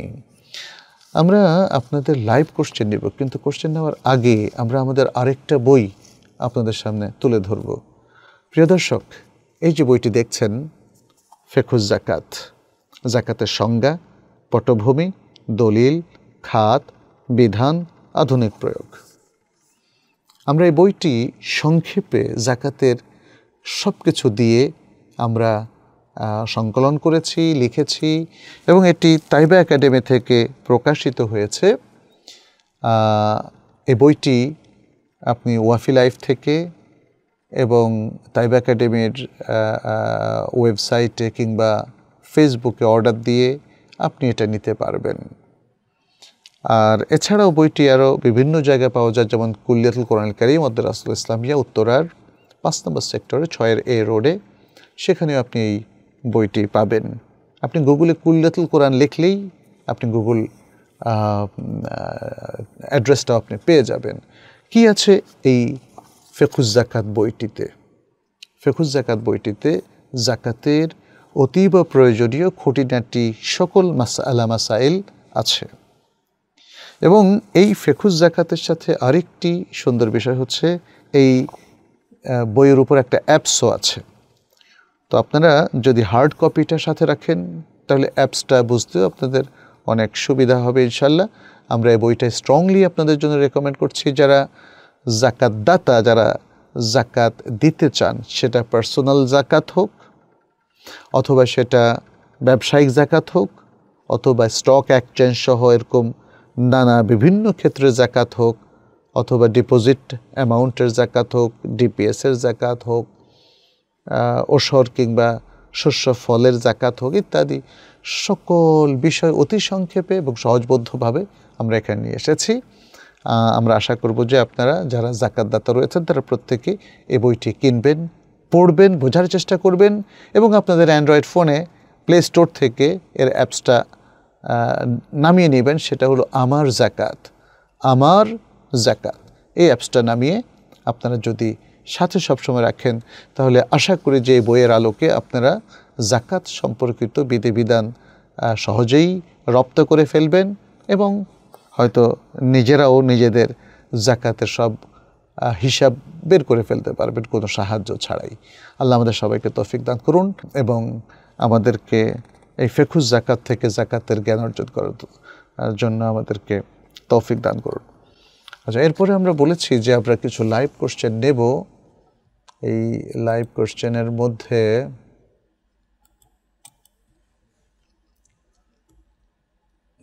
আমরা আপনাদের লাইভ কোশ্চেন নেব কিন্তু কোশ্চেন নেওয়ার আগে আমরা আমাদের আরেকটা বই আপনাদের সামনে তুলে ধরব প্রিয় দর্শক এই যে বইটি দেখছেন ফেখুজ জাকাত জাকাতের সংজ্ঞা পটভূমি দলিল খাত বিধান আধুনিক প্রয়োগ আমরা এই বইটি সংক্ষেপে জাকাতের সব কিছু দিয়ে আমরা সংকলন করেছি লিখেছি এবং এটি তাইবা একাডেমি থেকে প্রকাশিত হয়েছে এ বইটি আপনি ওয়াফি লাইফ থেকে এবং তাইবা একাডেমির ওয়েবসাইটে কিংবা ফেসবুকে অর্ডার দিয়ে আপনি এটা নিতে পারবেন আর এছাড়াও বইটি আরও বিভিন্ন জায়গায় পাওয়া যায় যেমন কুল্লিয়াতুল কোরআন কারিম অদ্দরাসুল ইসলামিয়া উত্তরার পাঁচ নম্বর সেক্টরে ছয়ের এ রোডে সেখানেও আপনি এই বইটি পাবেন আপনি গুগলে কুল্লিয়াতুল কোরআন লিখলেই আপনি গুগল অ্যাড্রেসটাও আপনি পেয়ে যাবেন কি আছে এই ফেকুজ জাকাত বইটিতে ফেকুজ জাকাত বইটিতে জাকাতের অতীব প্রয়োজনীয় খুঁটিনাটি সকল আলা মাসাইল আছে এবং এই ফেকুজ জাকাতের সাথে আরেকটি সুন্দর বিষয় হচ্ছে এই বইয়ের উপর একটা অ্যাপসও আছে তো আপনারা যদি হার্ড কপিটা সাথে রাখেন তাহলে অ্যাপসটা বুঝতেও আপনাদের অনেক সুবিধা হবে ইনশাল্লাহ আমরা এই বইটা স্ট্রংলি আপনাদের জন্য রেকমেন্ড করছি যারা জাকাতদাতা যারা জাকাত দিতে চান সেটা পার্সোনাল জাকাত হোক অথবা সেটা ব্যবসায়িক জাকাত হোক অথবা স্টক এক্সচেঞ্জ সহ এরকম নানা বিভিন্ন ক্ষেত্রে জাকাত হোক অথবা ডিপোজিট অ্যামাউন্টের জাকাত হোক ডিপিএসের জাকাত হোক ওষর কিংবা শস্য ফলের জাকাত হোক ইত্যাদি সকল বিষয় অতি সংক্ষেপে এবং সহজবদ্ধভাবে আমরা এখানে নিয়ে এসেছি আমরা আশা করব যে আপনারা যারা জাকাতদাতা রয়েছেন তারা প্রত্যেকে এ বইটি কিনবেন পড়বেন বোঝার চেষ্টা করবেন এবং আপনাদের অ্যান্ড্রয়েড ফোনে প্লে স্টোর থেকে এর অ্যাপসটা নামিয়ে নেবেন সেটা হলো আমার জাকাত আমার জাকাত এই অ্যাপসটা নামিয়ে আপনারা যদি সাথে সবসময় রাখেন তাহলে আশা করি যে বইয়ের আলোকে আপনারা জাকাত সম্পর্কিত বিধিবিধান সহজেই রপ্ত করে ফেলবেন এবং হয়তো নিজেরাও নিজেদের জাকাতের সব হিসাব বের করে ফেলতে পারবেন কোনো সাহায্য ছাড়াই আল্লাহ আমাদের সবাইকে তৌফিক দান করুন এবং আমাদেরকে এই ফেকুস জাকাত থেকে জাকাতের জ্ঞান অর্জন করার জন্য আমাদেরকে তৌফিক দান করুন আচ্ছা এরপরে আমরা বলেছি যে আমরা কিছু লাইভ কোশ্চেন নেব এই লাইভ কোশ্চেনের মধ্যে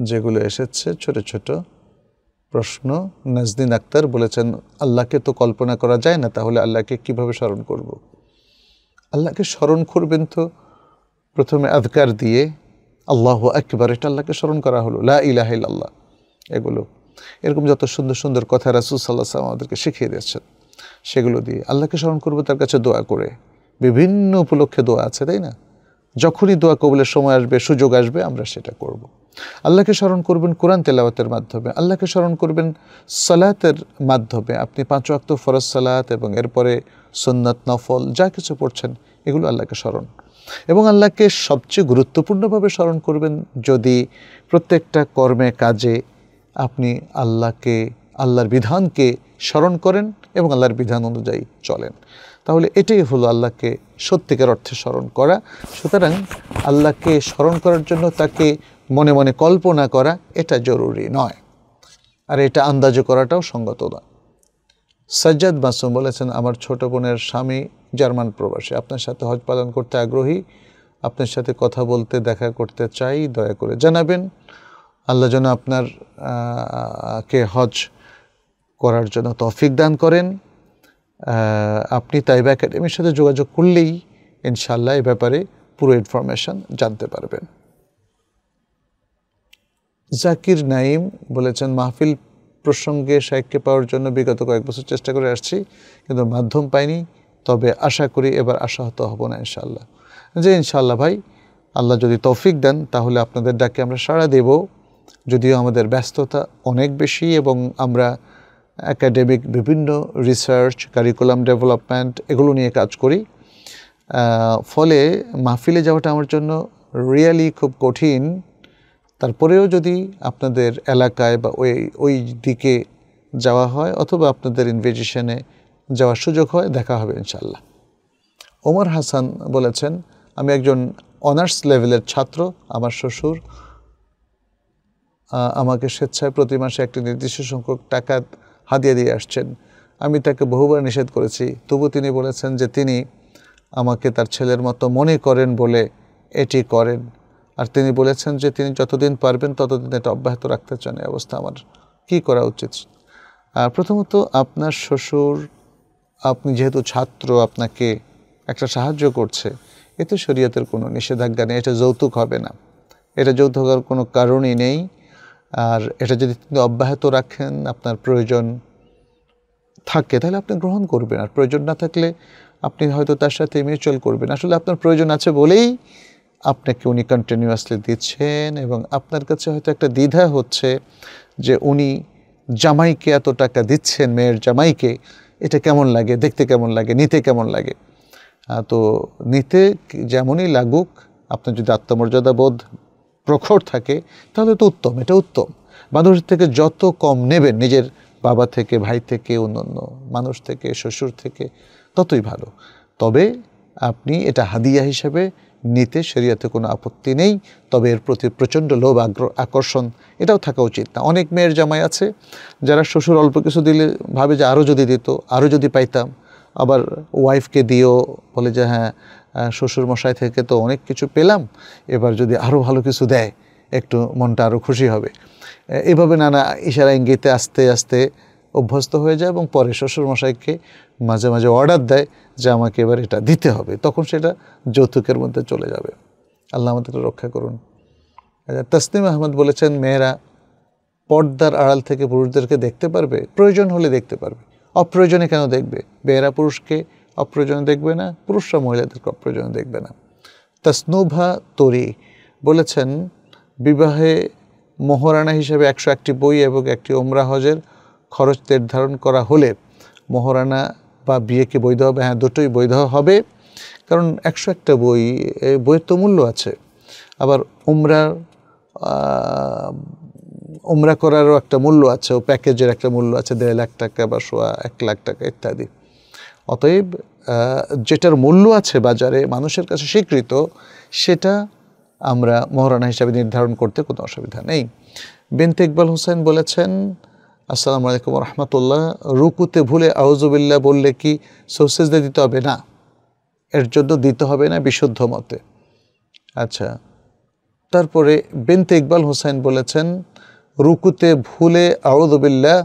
যেগুলো এসেছে ছোট ছোট প্রশ্ন নাজদিন আক্তার বলেছেন আল্লাহকে তো কল্পনা করা যায় না তাহলে আল্লাহকে কিভাবে স্মরণ করব। আল্লাহকে স্মরণ করবেন তো প্রথমে আধকার দিয়ে আল্লাহ একবার এটা আল্লাহকে স্মরণ করা হলো লা ইলাহ আল্লাহ এগুলো এরকম যত সুন্দর সুন্দর কথা রাসুল সাল্লাহ সাল্লাম আমাদেরকে শিখিয়ে দিয়েছেন সেগুলো দিয়ে আল্লাহকে স্মরণ করবো তার কাছে দোয়া করে বিভিন্ন উপলক্ষে দোয়া আছে তাই না যখনই দোয়া কবলের সময় আসবে সুযোগ আসবে আমরা সেটা করবো আল্লাহকে স্মরণ করবেন কোরআন তেলাওয়াতের মাধ্যমে আল্লাহকে স্মরণ করবেন সালাতের মাধ্যমে আপনি পাঁচ অক্ত ফরজ সালাত এবং এরপরে সন্ন্যত নফল যা কিছু পড়ছেন এগুলো আল্লাহকে স্মরণ এবং আল্লাহকে সবচেয়ে গুরুত্বপূর্ণভাবে স্মরণ করবেন যদি প্রত্যেকটা কর্মে কাজে আপনি আল্লাহকে আল্লাহর বিধানকে স্মরণ করেন এবং আল্লাহর বিধান অনুযায়ী চলেন তাহলে এটাই হলো আল্লাহকে সত্যিকার অর্থে স্মরণ করা সুতরাং আল্লাহকে স্মরণ করার জন্য তাকে মনে মনে কল্পনা করা এটা জরুরি নয় আর এটা আন্দাজ করাটাও সঙ্গত নয় সাজ্জাদ মাসুম বলেছেন আমার ছোট বোনের স্বামী জার্মান প্রবাসী আপনার সাথে হজ পালন করতে আগ্রহী আপনার সাথে কথা বলতে দেখা করতে চাই দয়া করে জানাবেন আল্লাহ যেন আপনার কে হজ করার জন্য তফিক দান করেন আপনি তাইব একাডেমির সাথে যোগাযোগ করলেই ইনশাল্লাহ এ ব্যাপারে পুরো ইনফরমেশান জানতে পারবেন জাকির নাইম বলেছেন মাহফিল প্রসঙ্গে শাইককে পাওয়ার জন্য বিগত কয়েক বছর চেষ্টা করে আসছি কিন্তু মাধ্যম পাইনি তবে আশা করি এবার আশাহত হব না ইনশাল্লাহ যে ইনশাল্লাহ ভাই আল্লাহ যদি তৌফিক দেন তাহলে আপনাদের ডাকে আমরা সাড়া দেব যদিও আমাদের ব্যস্ততা অনেক বেশি এবং আমরা অ্যাকাডেমিক বিভিন্ন রিসার্চ কারিকুলাম ডেভেলপমেন্ট এগুলো নিয়ে কাজ করি ফলে মাহফিলে যাওয়াটা আমার জন্য রিয়েলি খুব কঠিন তারপরেও যদি আপনাদের এলাকায় বা ওই ওই দিকে যাওয়া হয় অথবা আপনাদের ইনভিটেশনে যাওয়ার সুযোগ হয় দেখা হবে ইনশাল্লাহ ওমর হাসান বলেছেন আমি একজন অনার্স লেভেলের ছাত্র আমার শ্বশুর আমাকে স্বেচ্ছায় প্রতি মাসে একটি নির্দিষ্ট সংখ্যক টাকা হাতিয়ে দিয়ে আসছেন আমি তাকে বহুবার নিষেধ করেছি তবু তিনি বলেছেন যে তিনি আমাকে তার ছেলের মতো মনে করেন বলে এটি করেন আর তিনি বলেছেন যে তিনি যতদিন পারবেন ততদিন এটা অব্যাহত রাখতে চান এই অবস্থা আমার কি করা উচিত প্রথমত আপনার শ্বশুর আপনি যেহেতু ছাত্র আপনাকে একটা সাহায্য করছে এতে শরীয়তের কোনো নিষেধাজ্ঞা নেই এটা যৌতুক হবে না এটা যৌতুক হওয়ার কোনো কারণই নেই আর এটা যদি তিনি অব্যাহত রাখেন আপনার প্রয়োজন থাকে তাহলে আপনি গ্রহণ করবেন আর প্রয়োজন না থাকলে আপনি হয়তো তার সাথে মিউচুয়াল করবেন আসলে আপনার প্রয়োজন আছে বলেই আপনাকে উনি কন্টিনিউয়াসলি দিচ্ছেন এবং আপনার কাছে হয়তো একটা দ্বিধা হচ্ছে যে উনি জামাইকে এত টাকা দিচ্ছেন মেয়ের জামাইকে এটা কেমন লাগে দেখতে কেমন লাগে নিতে কেমন লাগে তো নিতে যেমনই লাগুক আপনার যদি আত্মমর্যাদা বোধ প্রখর থাকে তাহলে তো উত্তম এটা উত্তম মানুষের থেকে যত কম নেবেন নিজের বাবা থেকে ভাই থেকে অন্য মানুষ থেকে শ্বশুর থেকে ততই ভালো তবে আপনি এটা হাদিয়া হিসেবে নিতে শরীয়তে কোনো আপত্তি নেই তবে এর প্রতি প্রচণ্ড লোভ আগ্রহ আকর্ষণ এটাও থাকা উচিত না অনেক মেয়ের জামাই আছে যারা শ্বশুর অল্প কিছু দিলে ভাবে যে আরও যদি দিত আরও যদি পাইতাম আবার ওয়াইফকে দিও বলে যে হ্যাঁ শ্বশুর মশাই থেকে তো অনেক কিছু পেলাম এবার যদি আরও ভালো কিছু দেয় একটু মনটা আরও খুশি হবে এভাবে নানা ইশারা ইঙ্গিতে আস্তে আস্তে অভ্যস্ত হয়ে যায় এবং পরে শ্বশুরমশাইকে মাঝে মাঝে অর্ডার দেয় যে আমাকে এবার এটা দিতে হবে তখন সেটা যৌতুকের মধ্যে চলে যাবে আল্লাহ আমাদের রক্ষা করুন আচ্ছা, তসনিম আহমদ বলেছেন মেয়েরা পর্দার আড়াল থেকে পুরুষদেরকে দেখতে পারবে প্রয়োজন হলে দেখতে পারবে অপ্রয়োজনে কেন দেখবে মেয়েরা পুরুষকে অপ্রয়োজনে দেখবে না পুরুষরা মহিলাদেরকে অপ্রয়োজনে দেখবে না তসনুভা তরি বলেছেন বিবাহে মহারানা হিসেবে একশো একটি বই এবং একটি ওমরা হজের খরচ নির্ধারণ করা হলে মহারানা বা বিয়েকে বৈধ হবে হ্যাঁ দুটোই বৈধ হবে কারণ একশো একটা বই বইয়ের তো মূল্য আছে আবার উমরা উমরা করারও একটা মূল্য আছে ও প্যাকেজের একটা মূল্য আছে দেড় লাখ টাকা বা সোয়া এক লাখ টাকা ইত্যাদি অতএব যেটার মূল্য আছে বাজারে মানুষের কাছে স্বীকৃত সেটা আমরা মহারণা হিসাবে নির্ধারণ করতে কোনো অসুবিধা নেই বেন ইকবাল হোসেন বলেছেন আসসালামু আলাইকুম রহমতুল্লাহ রুকুতে ভুলে আউজুবিল্লা বললে কি সোসেজদে দিতে হবে না এর জন্য দিতে হবে না বিশুদ্ধ মতে আচ্ছা তারপরে বিনতে ইকবাল হোসেন বলেছেন রুকুতে ভুলে আউদবিল্লা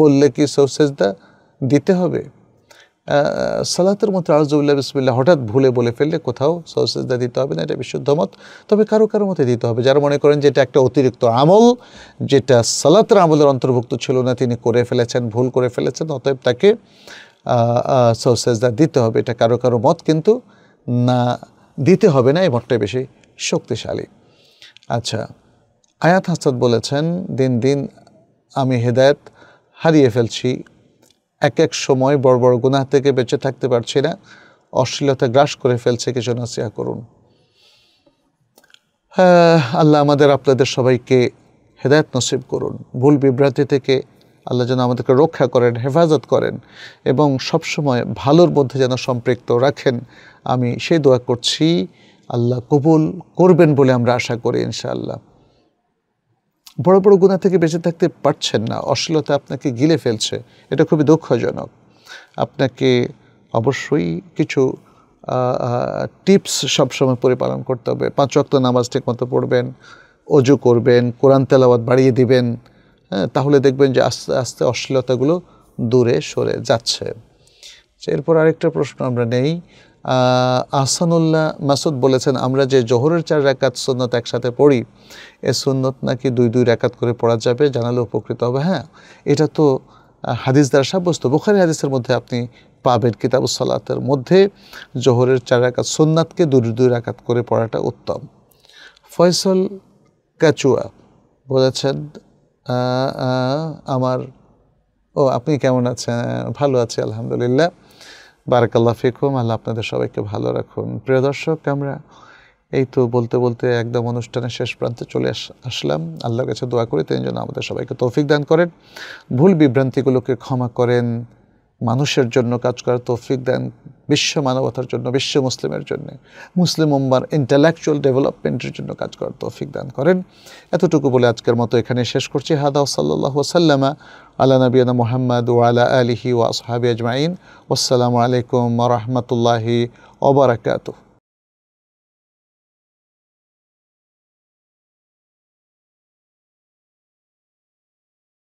বললে কি সৌসেজদা দিতে হবে সালাতের মতো আউজ্লা বিসমিল্লা হঠাৎ ভুলে বলে ফেললে কোথাও সহসেজদা দিতে হবে না এটা বিশুদ্ধ মত তবে কারো কারো মতে দিতে হবে যারা মনে করেন যে এটা একটা অতিরিক্ত আমল যেটা সালাতের আমলের অন্তর্ভুক্ত ছিল না তিনি করে ফেলেছেন ভুল করে ফেলেছেন অতএব তাকে সহসেজদা দিতে হবে এটা কারো কারো মত কিন্তু না দিতে হবে না এই মতটাই বেশি শক্তিশালী আচ্ছা আয়াত হাসাদ বলেছেন দিন দিন আমি হেদায়ত হারিয়ে ফেলছি এক এক সময় বড় বড় গুনাহ থেকে বেঁচে থাকতে পারছি না অশ্লীলতা গ্রাস করে ফেলছে কিছু নাসিয়া করুন হ্যাঁ, আল্লাহ আমাদের আপনাদের সবাইকে হেদায়ত নসিব করুন ভুল বিভ্রান্তি থেকে আল্লাহ যেন আমাদেরকে রক্ষা করেন হেফাজত করেন এবং সবসময় ভালোর মধ্যে যেন সম্পৃক্ত রাখেন আমি সেই দোয়া করছি আল্লাহ কবুল করবেন বলে আমরা আশা করি ইনশাআল্লাহ বড় বড় গুণা থেকে বেঁচে থাকতে পারছেন না অশ্লীলতা আপনাকে গিলে ফেলছে এটা খুবই দুঃখজনক আপনাকে অবশ্যই কিছু টিপস সবসময় পরিপালন করতে হবে পাঁচ অক্ত নামাজ ঠিক মতো পড়বেন অজু করবেন কোরআন তেলাওয়াত বাড়িয়ে দিবেন হ্যাঁ তাহলে দেখবেন যে আস্তে আস্তে অশ্লীলতাগুলো দূরে সরে যাচ্ছে এরপর আরেকটা প্রশ্ন আমরা নেই আহসানুল্লাহ মাসুদ বলেছেন আমরা যে জহরের চার রেকাত সুন্নত একসাথে পড়ি এ সুন্নত নাকি দুই দুই রাকাত করে পড়া যাবে জানালে উপকৃত হবে হ্যাঁ এটা তো হাদিস দ্বারা সাব্যস্ত বুখারি হাদিসের মধ্যে আপনি পাবেন সালাতের মধ্যে জহরের চার রেকাত সোননাথকে দুই দুই রাকাত করে পড়াটা উত্তম ফয়সল ক্যাচুয়া বলেছেন আমার ও আপনি কেমন আছেন ভালো আছি আলহামদুলিল্লাহ বারাকাল্লা ফিকুম আল্লাহ আপনাদের সবাইকে ভালো রাখুন প্রিয় দর্শক আমরা এই তো বলতে বলতে একদম অনুষ্ঠানের শেষ প্রান্তে চলে আসলাম আল্লাহর কাছে দোয়া করি তিনি যেন আমাদের সবাইকে তৌফিক দান করেন ভুল বিভ্রান্তিগুলোকে ক্ষমা করেন মানুষের জন্য কাজ করার তৌফিক দেন বিশ্ব মানবতার জন্য বিশ্ব মুসলিমের জন্য মুসলিম উম্মার ইন্টালেকচুয়াল ডেভেলপমেন্টের জন্য কাজ করার তৌফিক দান করেন এতটুকু বলে আজকের মতো এখানে শেষ করছি হাদা সাল্লাহ সাল্লামা আলা নবীন মোহাম্মদ ওয়ালা আলিহি ওয়াসহাবি আজমাইন আসসালামু আলাইকুম রহমতুল্লাহি ওবরাকাতু